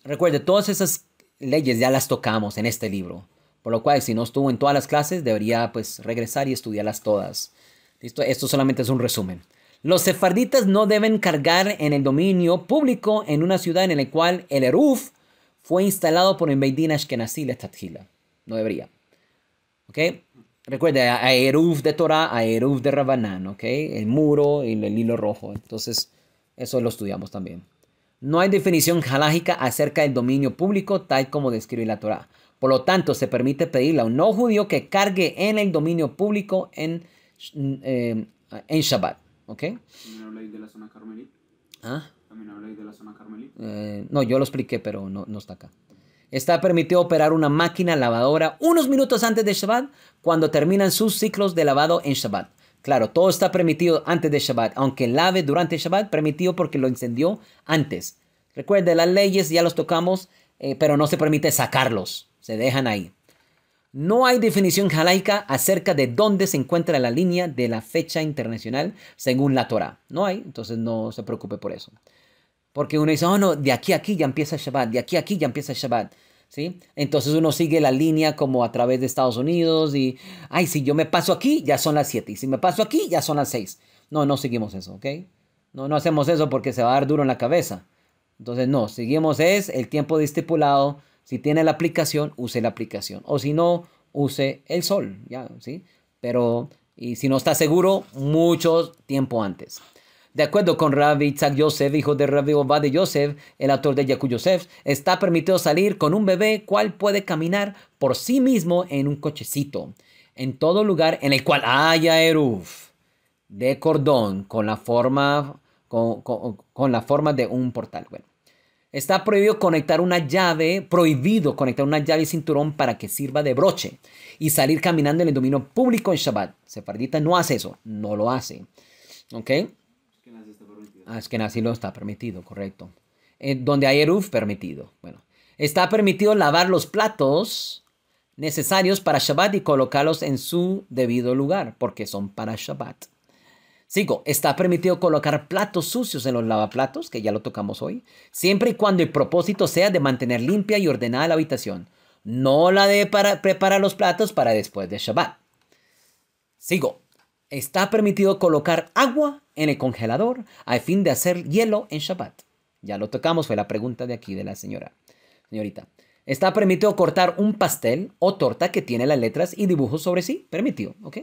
Recuerde, todas esas leyes ya las tocamos en este libro. Por lo cual, si no estuvo en todas las clases, debería pues regresar y estudiarlas todas. ¿Listo? Esto solamente es un resumen. Los sefarditas no deben cargar en el dominio público en una ciudad en la cual el Eruf fue instalado por el que Ashkenazi la No debería. ¿Ok? Recuerde, a Eruf de Torah, a Eruf de Rabanán, ¿ok? El muro y el, hilo rojo. Entonces, eso lo estudiamos también. No hay definición jalágica acerca del dominio público tal como describe la Torah. Por lo tanto, se permite pedirle a un no judío que cargue en el dominio público en, eh, en Shabbat. ¿Ok? de la zona carmelita? ¿Ah? de la zona carmelita? Eh, no, yo lo expliqué, pero no, no está acá. Está permitido operar una máquina lavadora unos minutos antes de Shabbat, cuando terminan sus ciclos de lavado en Shabbat. Claro, todo está permitido antes de Shabbat, aunque lave durante Shabbat, permitido porque lo incendió antes. Recuerde, las leyes ya los tocamos, eh, pero no se permite sacarlos, se dejan ahí. No hay definición jalaica acerca de dónde se encuentra la línea de la fecha internacional según la Torah. No hay, entonces no se preocupe por eso. Porque uno dice, oh no, de aquí a aquí ya empieza Shabbat, de aquí a aquí ya empieza Shabbat. ¿Sí? Entonces uno sigue la línea como a través de Estados Unidos y, ay, si yo me paso aquí, ya son las 7, y si me paso aquí, ya son las 6. No, no seguimos eso, ¿ok? No, no hacemos eso porque se va a dar duro en la cabeza. Entonces, no, seguimos es el tiempo de estipulado si tiene la aplicación, use la aplicación. O si no, use el sol, ¿ya? ¿Sí? Pero, y si no está seguro, mucho tiempo antes. De acuerdo con Rabbi Isaac Yosef, hijo de Rabbi Obad Yosef, el autor de Yaku Yosef, está permitido salir con un bebé cual puede caminar por sí mismo en un cochecito, en todo lugar en el cual haya eruf de cordón con la forma, con, la forma de un portal. Está prohibido conectar una llave, prohibido conectar una llave y cinturón para que sirva de broche y salir caminando en el dominio público en Shabbat. Sefardita no hace eso, no lo hace. ¿Ok? Ah, es que así lo está permitido, correcto. Eh, donde hay eruf, permitido. Bueno, está permitido lavar los platos necesarios para Shabbat y colocarlos en su debido lugar, porque son para Shabbat. Sigo, está permitido colocar platos sucios en los lavaplatos, que ya lo tocamos hoy, siempre y cuando el propósito sea de mantener limpia y ordenada la habitación, no la de para preparar los platos para después de Shabbat. Sigo, está permitido colocar agua en el congelador a fin de hacer hielo en Shabbat. Ya lo tocamos, fue la pregunta de aquí de la señora. Señorita, está permitido cortar un pastel o torta que tiene las letras y dibujos sobre sí, permitido, ¿ok?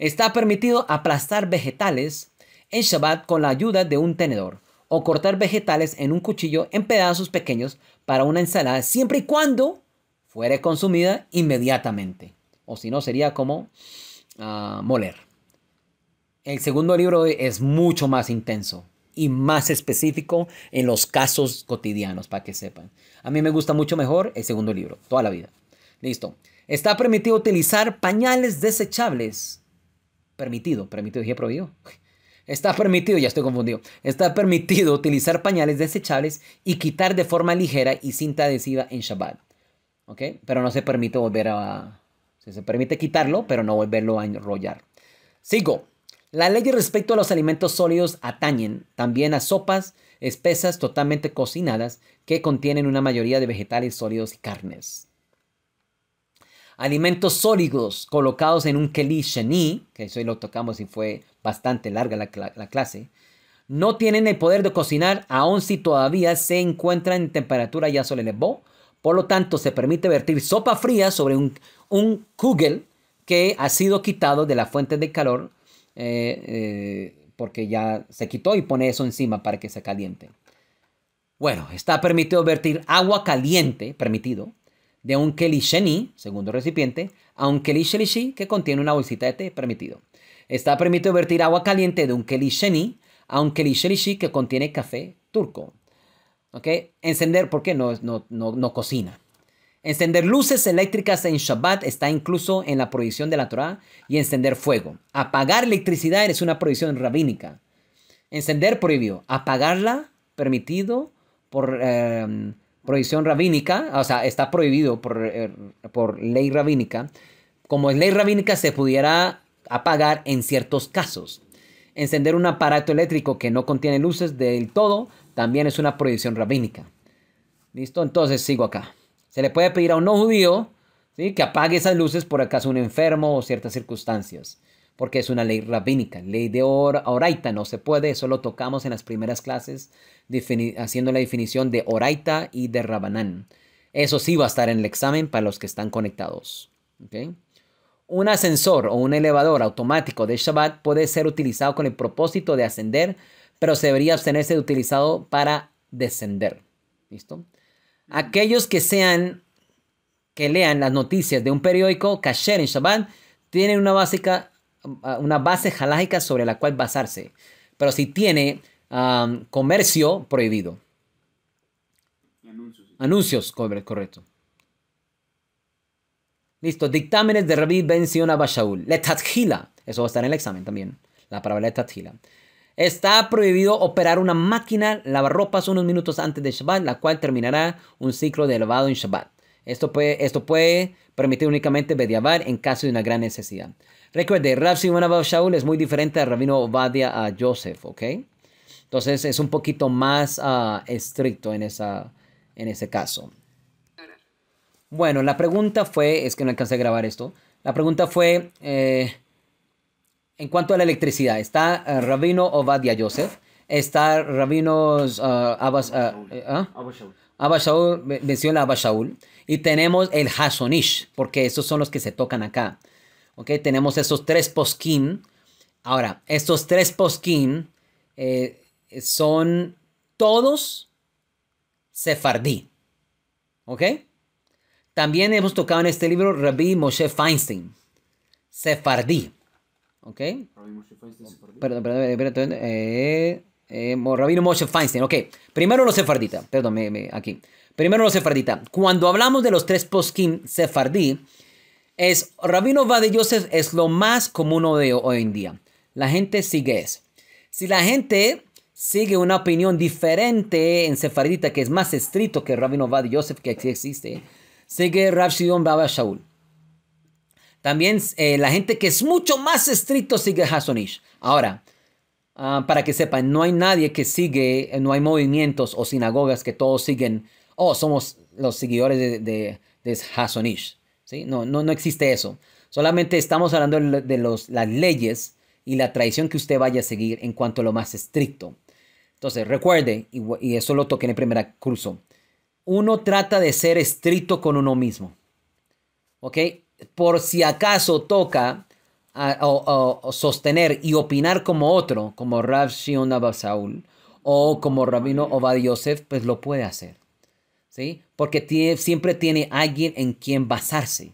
Está permitido aplastar vegetales en Shabbat con la ayuda de un tenedor o cortar vegetales en un cuchillo en pedazos pequeños para una ensalada siempre y cuando fuere consumida inmediatamente. O si no, sería como ah, moler. El segundo libro es mucho más intenso y más específico en los casos cotidianos, para que sepan. A mí me gusta mucho mejor el segundo libro, toda la vida. Listo. Está permitido utilizar pañales desechables permitido, permitido, dije prohibido. Está permitido, ya estoy confundido. Está permitido utilizar pañales desechables y quitar de forma ligera y cinta adhesiva en Shabbat. Pero no se permite volver a. Se permite quitarlo, pero no volverlo a enrollar. Sigo. La ley respecto a los alimentos sólidos atañen también a sopas espesas totalmente cocinadas que contienen una mayoría de vegetales sólidos y carnes alimentos sólidos colocados en un keli sheni, que eso lo tocamos y fue bastante larga la, clase, no tienen el poder de cocinar aun si todavía se encuentran en temperatura ya solo Por lo tanto, se permite vertir sopa fría sobre un, un kugel que ha sido quitado de la fuente de calor eh, eh, porque ya se quitó y pone eso encima para que se caliente. Bueno, está permitido vertir agua caliente, permitido, de un kelisheni, segundo recipiente, a un kelishelishi que contiene una bolsita de té permitido. Está permitido vertir agua caliente de un kelisheni a un kelishelishi que contiene café turco. okay Encender, porque no, no, no, cocina. Encender luces eléctricas en Shabbat está incluso en la prohibición de la Torah y encender fuego. Apagar electricidad es una prohibición rabínica. Encender prohibido. Apagarla permitido por eh, prohibición rabínica, o sea, está prohibido eh, por, ley rabínica. Como es ley rabínica, se pudiera apagar en ciertos casos. Encender un aparato eléctrico que no contiene luces del todo también es una prohibición rabínica. ¿Listo? Entonces sigo acá. Se le puede pedir a un no judío que apague esas luces por acaso un enfermo o ciertas circunstancias porque es una ley rabínica, ley de oraita, no se puede, eso lo tocamos en las primeras clases, haciendo la definición de oraita y de rabanán. Eso sí va a estar en el examen para los que están conectados. Un ascensor o un elevador automático de Shabbat puede ser utilizado con el propósito de ascender, pero se debería abstenerse de utilizado para descender. ¿Listo? Aquellos que sean que lean las noticias de un periódico kasher en Shabbat tienen una básica una base halájica sobre la cual basarse, pero si tiene um, comercio prohibido. Anuncios. Anuncios, correcto. Listo, dictámenes de Rabbi Ben Sion Abashaul. eso va a estar en el examen también, la palabra letatjila. Está prohibido operar una máquina lavarropas unos minutos antes de Shabbat, la cual terminará un ciclo de lavado en Shabbat. Esto puede, esto puede permitir únicamente Bediabar en caso de una gran necesidad. Recuerde, Rav Abba Shaul es muy diferente a Rabino Obadia a Joseph, ¿ok? Entonces es un poquito más ah, estricto en, esa, en ese caso. Bueno, la pregunta fue, es que no alcancé a grabar esto, la pregunta fue, eh, en cuanto a la electricidad, está rabino ah, Rabino Obadia Joseph, está Rabino ah, Abba eh, Shaul, menciona Abba Shaul. Y tenemos el Hasonish, porque estos son los que se tocan acá. Tenemos esos tres poskin. Ahora, estos tres poskin eh, son todos sefardí, También hemos tocado en este libro Rabbi Moshe Feinstein, sefardí, ¿ok? Rabbi Moshe Feinstein, perdón, perdón, eh, perdón, eh, Rabbi Moshe Feinstein, Primero los sefarditas, perdón, aquí. Primero los sefarditas. Cuando hablamos de los tres poskin sefardí, es Rabino de Yosef es lo más común hoy en día. La gente sigue eso. Si la gente sigue una opinión diferente en Sefardita, que es más estricto que Rabino de Yosef, que existe, sigue Rab Shidon Baba Shaul. También eh, la gente que es mucho más estricto sigue Hasonish. Ahora, ah, para que sepan, no hay nadie que sigue, eh, no hay movimientos o sinagogas que todos siguen, oh, somos los seguidores de, de, de no, no, no existe eso. Solamente estamos hablando de las leyes y la tradición que usted vaya a seguir en cuanto a lo más estricto. Entonces, recuerde, y, eso lo toqué en el primer curso, uno trata de ser estricto con uno mismo. ¿Ok? Por si acaso toca sostener y opinar como otro, como Rav Shion Saul o como Rabino Obad Yosef, pues lo puede hacer. ¿sí? Porque siempre tiene alguien en quien basarse,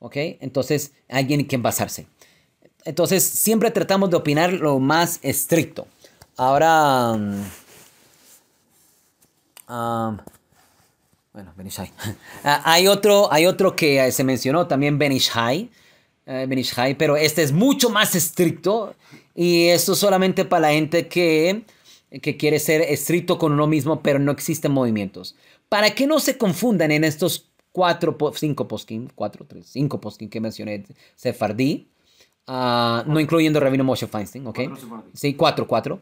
¿ok? Entonces, alguien en quien basarse. Entonces, siempre tratamos de opinar lo más estricto. Ahora, mm, ah, bueno, Benishai. Ah, hay, otro, hay otro que eh, se mencionó también, Benishai. Eh, Benishai, pero este es mucho más estricto y esto solamente para la gente que que quiere ser estricto con uno mismo, pero no existen movimientos. Para que no se confundan en estos cuatro, cinco poskim, cuatro, tres, cinco poskim que mencioné, sefardí, ah, no incluyendo Rabino Moshe Feinstein, ¿ok? sí, cuatro, cuatro.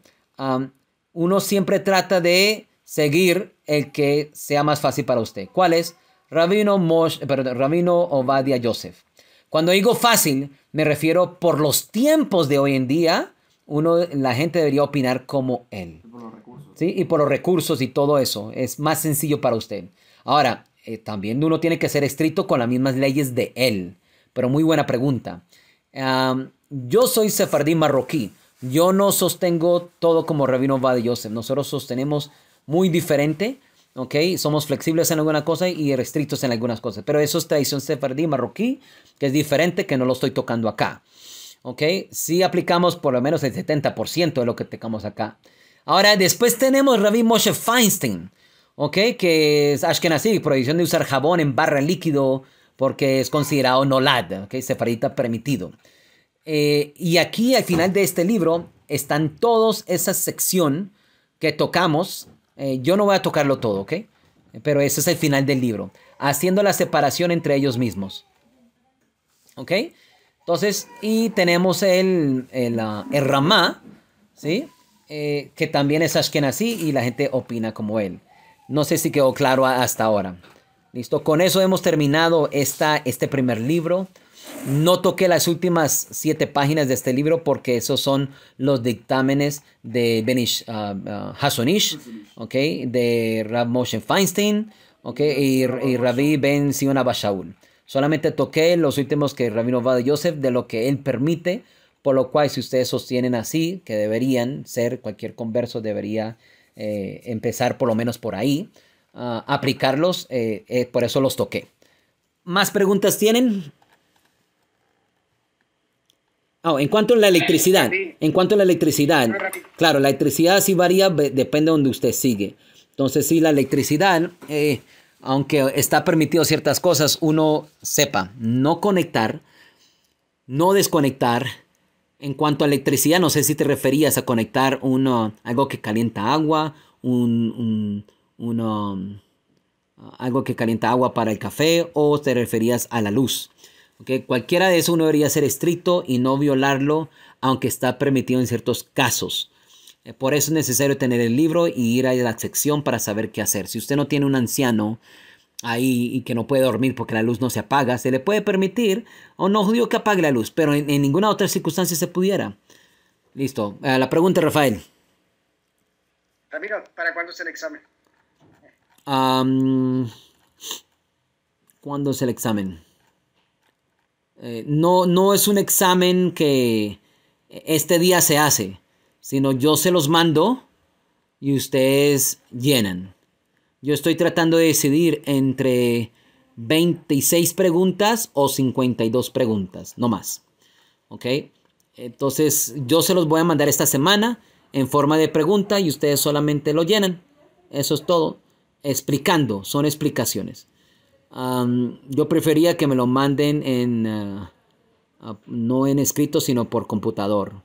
uno siempre trata de seguir el que sea más fácil para usted. ¿Cuál es? Rabino, Moshe, eh, Rabino Ovadia Yosef. Cuando digo fácil, me refiero por los tiempos de hoy en día, uno, la gente debería opinar como él. Y por los recursos. ¿sí? Y por los recursos y todo eso. Es más sencillo para usted. Ahora, eh, también uno tiene que ser estricto con las mismas leyes de él. Pero muy buena pregunta. yo soy sefardí marroquí. Yo no sostengo todo como Rabino Badi Yosef. Nosotros sostenemos muy diferente. ¿ok? Somos flexibles en alguna cosa y restrictos en algunas cosas. Pero eso es tradición sefardí marroquí, que es diferente, que no lo estoy tocando acá. ¿ok? Si aplicamos por lo menos el 70% de lo que tocamos acá. Ahora, después tenemos Rabbi Moshe Feinstein, ¿ok? Que es Ashkenazi, prohibición de usar jabón en barra líquido porque es considerado nolad, ¿ok? Sefarita permitido. Eh, y aquí al final de este libro están todos esa sección que tocamos. Eh, yo no voy a tocarlo todo, ¿ok? Pero ese es el final del libro, haciendo la separación entre ellos mismos. ¿Ok? Entonces, y tenemos el, el, ah, Ramá, ¿sí? Eh, que también es Ashkenazi y la gente opina como él. No sé si quedó claro hasta ahora. Listo, con eso hemos terminado esta, este primer libro. No toqué las últimas siete páginas de este libro porque esos son los dictámenes de Benish uh, de Rav Moshe Feinstein okay, y, Rabbi Ben Siona Abashaul. Solamente toqué los últimos que Rabino de Joseph, de lo que él permite, por lo cual si ustedes sostienen así, que deberían ser, cualquier converso debería eh, empezar por lo menos por ahí, ah, aplicarlos, eh, eh, por eso los toqué. ¿Más preguntas tienen? Oh, en cuanto a la electricidad, en cuanto a la electricidad, claro, la electricidad sí varía, depende de donde usted sigue. Entonces, sí, la electricidad aunque está permitido ciertas cosas, uno sepa no conectar, no desconectar. En cuanto a electricidad, no sé si te referías a conectar uno, algo que calienta agua, ah, algo que calienta agua para el café o te referías a la luz. Cualquiera de eso uno debería ser estricto y no violarlo, aunque está permitido en ciertos casos. Eh, por eso es necesario tener el libro y ir a la sección para saber qué hacer. Si usted no tiene un anciano ahí y que no puede dormir porque la luz no se apaga, se le puede permitir, o no judío que apague la luz, pero en, ninguna otra circunstancia se pudiera. Listo. Eh, la pregunta, Rafael. Ramiro, ¿para cuándo es el examen? ¿Cuándo es el examen? Eh, no, no es un examen que este día se hace sino yo se los mando y ustedes llenan. Yo estoy tratando de decidir entre 26 preguntas o 52 preguntas, no más. ¿Ok? Entonces yo se los voy a mandar esta semana en forma de pregunta y ustedes solamente lo llenan. Eso es todo. Explicando, son explicaciones. yo prefería que me lo manden en, ah, ah, no en escrito, sino por computador.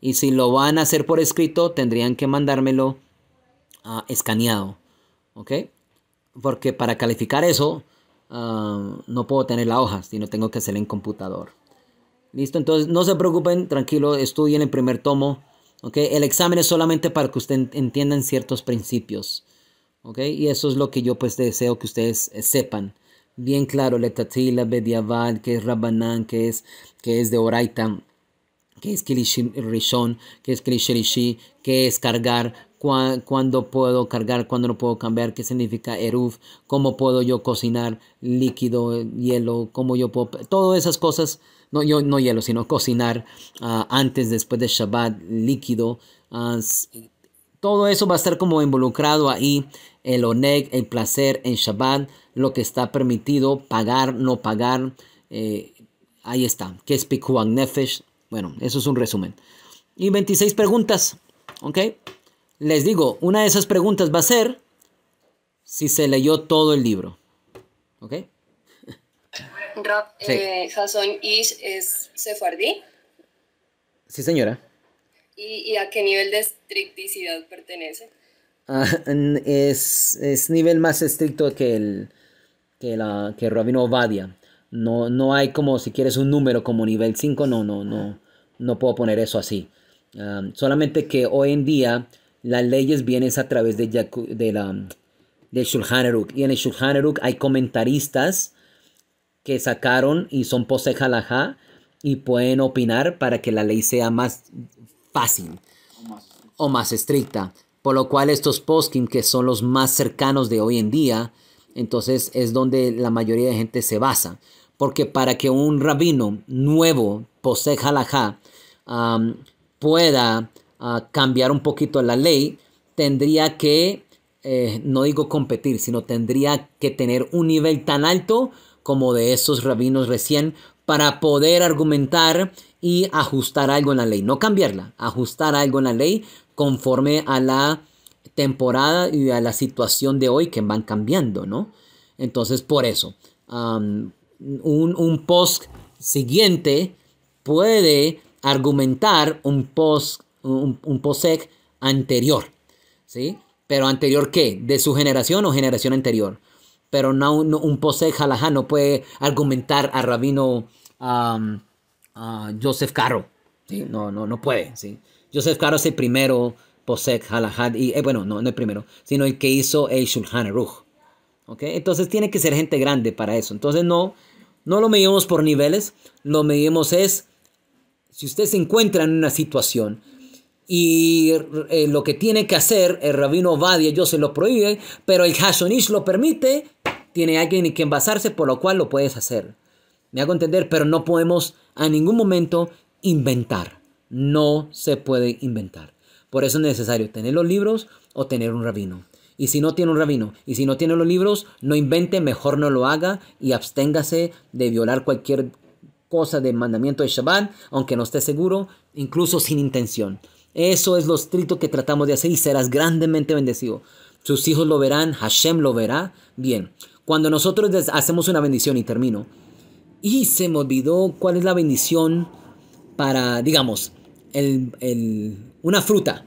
Y si lo van a hacer por escrito, tendrían que mandármelo ah, escaneado. ¿Ok? Porque para calificar eso, ah, no puedo tener la hoja, sino tengo que hacerlo en computador. Listo, entonces no se preocupen, tranquilo, estudien el primer tomo. ¿Ok? El examen es solamente para que ustedes entiendan ciertos principios. ¿Ok? Y eso es lo que yo pues deseo que ustedes eh, sepan bien claro, Letatila, mediaval que es Rabanán, que es, que es de Oraita. ¿Qué es Rishon? ¿Qué es Kilishirishi? ¿Qué es cargar? ¿Cuándo puedo cargar? ¿Cuándo no puedo cambiar? ¿Qué significa Eruf? ¿Cómo puedo yo cocinar líquido, hielo? ¿Cómo yo puedo...? Todas esas cosas, no, yo, no hielo, sino cocinar ah, antes, después de Shabbat, líquido. Ah, todo eso va a estar como involucrado ahí, el oneg, el placer en Shabbat, lo que está permitido, pagar, no pagar. Eh, ahí está, ¿Qué es Pikuan Nefesh, bueno, eso es un resumen. Y 26 preguntas, ¿ok? Les digo, una de esas preguntas va a ser si se leyó todo el libro, ¿ok? Rob, Ish eh, es sefardí. Sí, señora. ¿Y, a qué nivel de estricticidad pertenece? Ah, es, nivel más estricto que el, que, la, que el rabino no, no hay como si quieres un número como nivel 5, no, no, no, no puedo poner eso así. solamente que hoy en día las leyes vienen a través de, de la, Y en el hay comentaristas que sacaron y son pose halajá y pueden opinar para que la ley sea más fácil o más, estricta. Por lo cual estos poskim que son los más cercanos de hoy en día, entonces es donde la mayoría de gente se basa porque para que un rabino nuevo, poseja halajá, pueda ah, cambiar un poquito la ley, tendría que, eh, no digo competir, sino tendría que tener un nivel tan alto como de esos rabinos recién para poder argumentar y ajustar algo en la ley, no cambiarla, ajustar algo en la ley conforme a la temporada y a la situación de hoy que van cambiando, ¿no? Entonces, por eso, un, un post siguiente puede argumentar un post, un, un POSEC anterior, ¿sí? Pero anterior qué? De su generación o generación anterior. Pero no, un POSEC halajá no puede argumentar a rabino Joseph Caro, No, no, no puede, ¿sí? Joseph Caro es el primero POSEC halajá, y eh, bueno, no, no el primero, sino el que hizo el Shulchan Aruch. Entonces tiene que ser gente grande para eso. Entonces no, no lo medimos por niveles, lo medimos es, si usted se encuentra en una situación y eh, lo que tiene que hacer el rabino Vadia, yo se lo prohíbe, pero el Hashonish lo permite, tiene alguien en quien basarse, por lo cual lo puedes hacer. Me hago entender, pero no podemos a ningún momento inventar. No se puede inventar. Por eso es necesario tener los libros o tener un rabino. Y si no tiene un rabino, y si no tiene los libros, no invente, mejor no lo haga y absténgase de violar cualquier cosa de mandamiento de Shabbat, aunque no esté seguro, incluso sin intención. Eso es lo estricto que tratamos de hacer y serás grandemente bendecido. Sus hijos lo verán, Hashem lo verá. Bien, cuando nosotros hacemos una bendición y termino, y se me olvidó cuál es la bendición para, digamos, una fruta.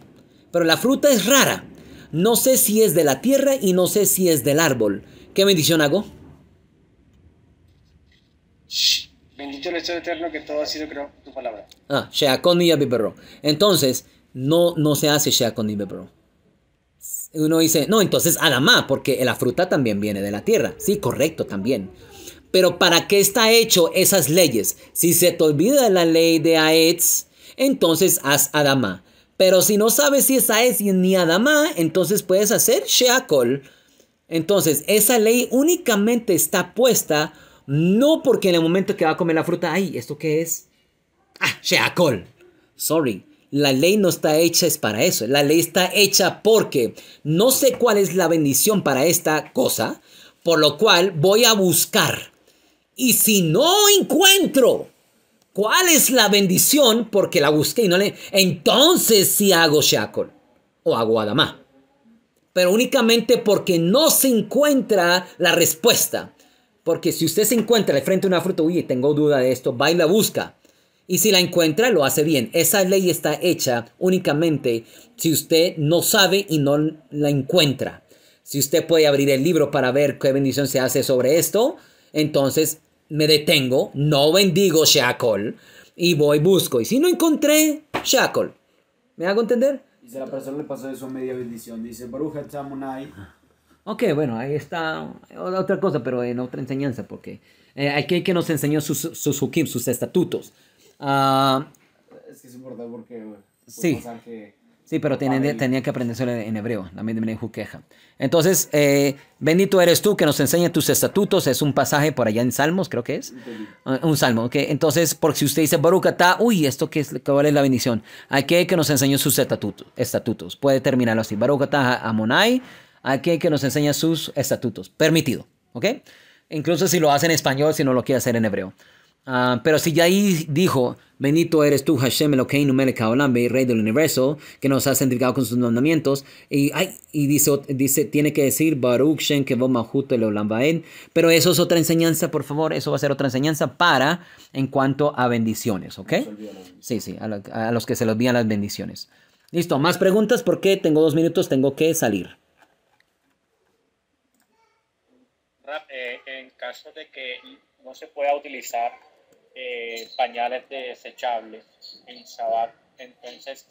Pero la fruta es rara. No sé si es de la tierra y no sé si es del árbol. ¿Qué bendición hago? Bendito el eterno que todo ha sido creado tu palabra. Ah, con y Abibro. Entonces, no, no se hace con y Abiberro. Uno dice, no, entonces Adamá, porque la fruta también viene de la tierra. Sí, correcto, también. Pero ¿para qué está hecho esas leyes? Si se te olvida la ley de Aetz, entonces haz Adamá. Pero si no sabes si esa es ni adama, entonces puedes hacer sheacol. Entonces, esa ley únicamente está puesta no porque en el momento que va a comer la fruta, ay, ¿esto qué es? Ah, Sheakol. Sorry. La ley no está hecha es para eso. La ley está hecha porque no sé cuál es la bendición para esta cosa, por lo cual voy a buscar. Y si no encuentro, ¿Cuál es la bendición? Porque la busqué y no le... Entonces si hago Shakol o hago Adamá. Pero únicamente porque no se encuentra la respuesta. Porque si usted se encuentra de frente a una fruta, uy, tengo duda de esto, va y la busca. Y si la encuentra, lo hace bien. Esa ley está hecha únicamente si usted no sabe y no la encuentra. Si usted puede abrir el libro para ver qué bendición se hace sobre esto, entonces me detengo, no bendigo Shacol y voy busco. Y si no encontré Shacol ¿me hago entender? Y la persona le pasó eso media bendición, dice bruja, chamunai Ok, bueno, ahí está otra cosa, pero en otra enseñanza, porque eh, hay que nos enseñó sus, sus sus estatutos. Ah, es que es importante porque... Pues, sí. Pasaje Sí, pero tenía tenían que aprenderse en hebreo, también en Juqueja. Entonces, eh, bendito eres tú que nos enseña tus estatutos, es un pasaje por allá en Salmos, creo que es. un salmo, ok. Entonces, porque si usted dice Barucata, uy, ¿esto que es, la bendición? hay que nos enseñar sus estatutos, estatutos. puede terminarlo así. Barucata, Amonai, hay que nos enseña sus estatutos, permitido, ok. Incluso si lo hace en español, si no lo quiere hacer en hebreo. Ah, pero si ya ahí dijo, bendito eres tú, Hashem Elokeinu Melech Haolam, Rey del Universo, que nos has entregado con sus mandamientos, y, ay, dice, tiene que decir, Baruch Shen Mahut el Olam pero eso es otra enseñanza, por favor, eso va a ser otra enseñanza para, en cuanto a bendiciones, ¿ok? Sí, sí, a, los que se les olvidan las bendiciones. Listo, más preguntas porque tengo dos minutos, tengo que salir. Eh, en caso de que no se pueda utilizar eh, pañales desechables en Entonces,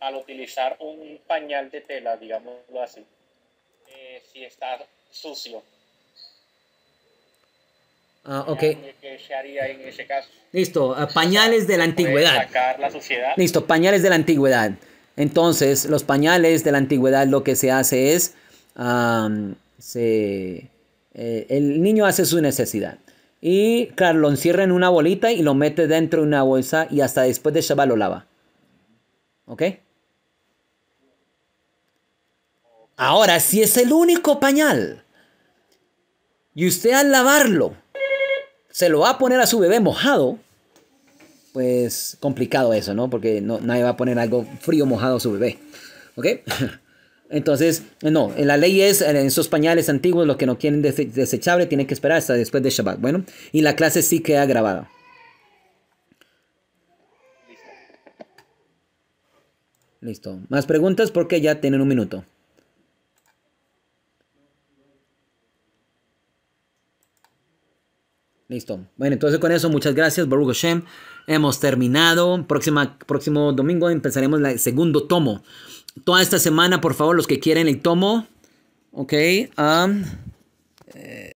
al utilizar un pañal de tela, digámoslo así, eh, si está sucio. Ah, ok. Listo, ah, pañales de la antigüedad. Sacar la suciedad. Listo, pañales de la antigüedad. Entonces, los pañales de la antigüedad lo que se hace es, eh, el niño hace su necesidad. Y claro, lo encierra en una bolita y lo mete dentro de una bolsa y hasta después de Shabbat lo lava. ¿Ok? Ahora, si es el único pañal y usted al lavarlo se lo va a poner a su bebé mojado, pues complicado eso, ¿no? Porque no, nadie va a poner algo frío mojado a su bebé. ¿Ok? Entonces, no, la ley es, en eh, esos pañales antiguos, los que no quieren desechable tienen que esperar hasta después de Shabbat. Bueno, y la clase sí queda grabada. Listo. Más preguntas porque ya tienen un minuto. Listo. Bueno, entonces con eso, muchas gracias, Baruch Hashem. Hemos terminado. Próxima, próximo domingo empezaremos el segundo tomo toda esta semana, por favor, los que quieren el tomo. Ok. Um,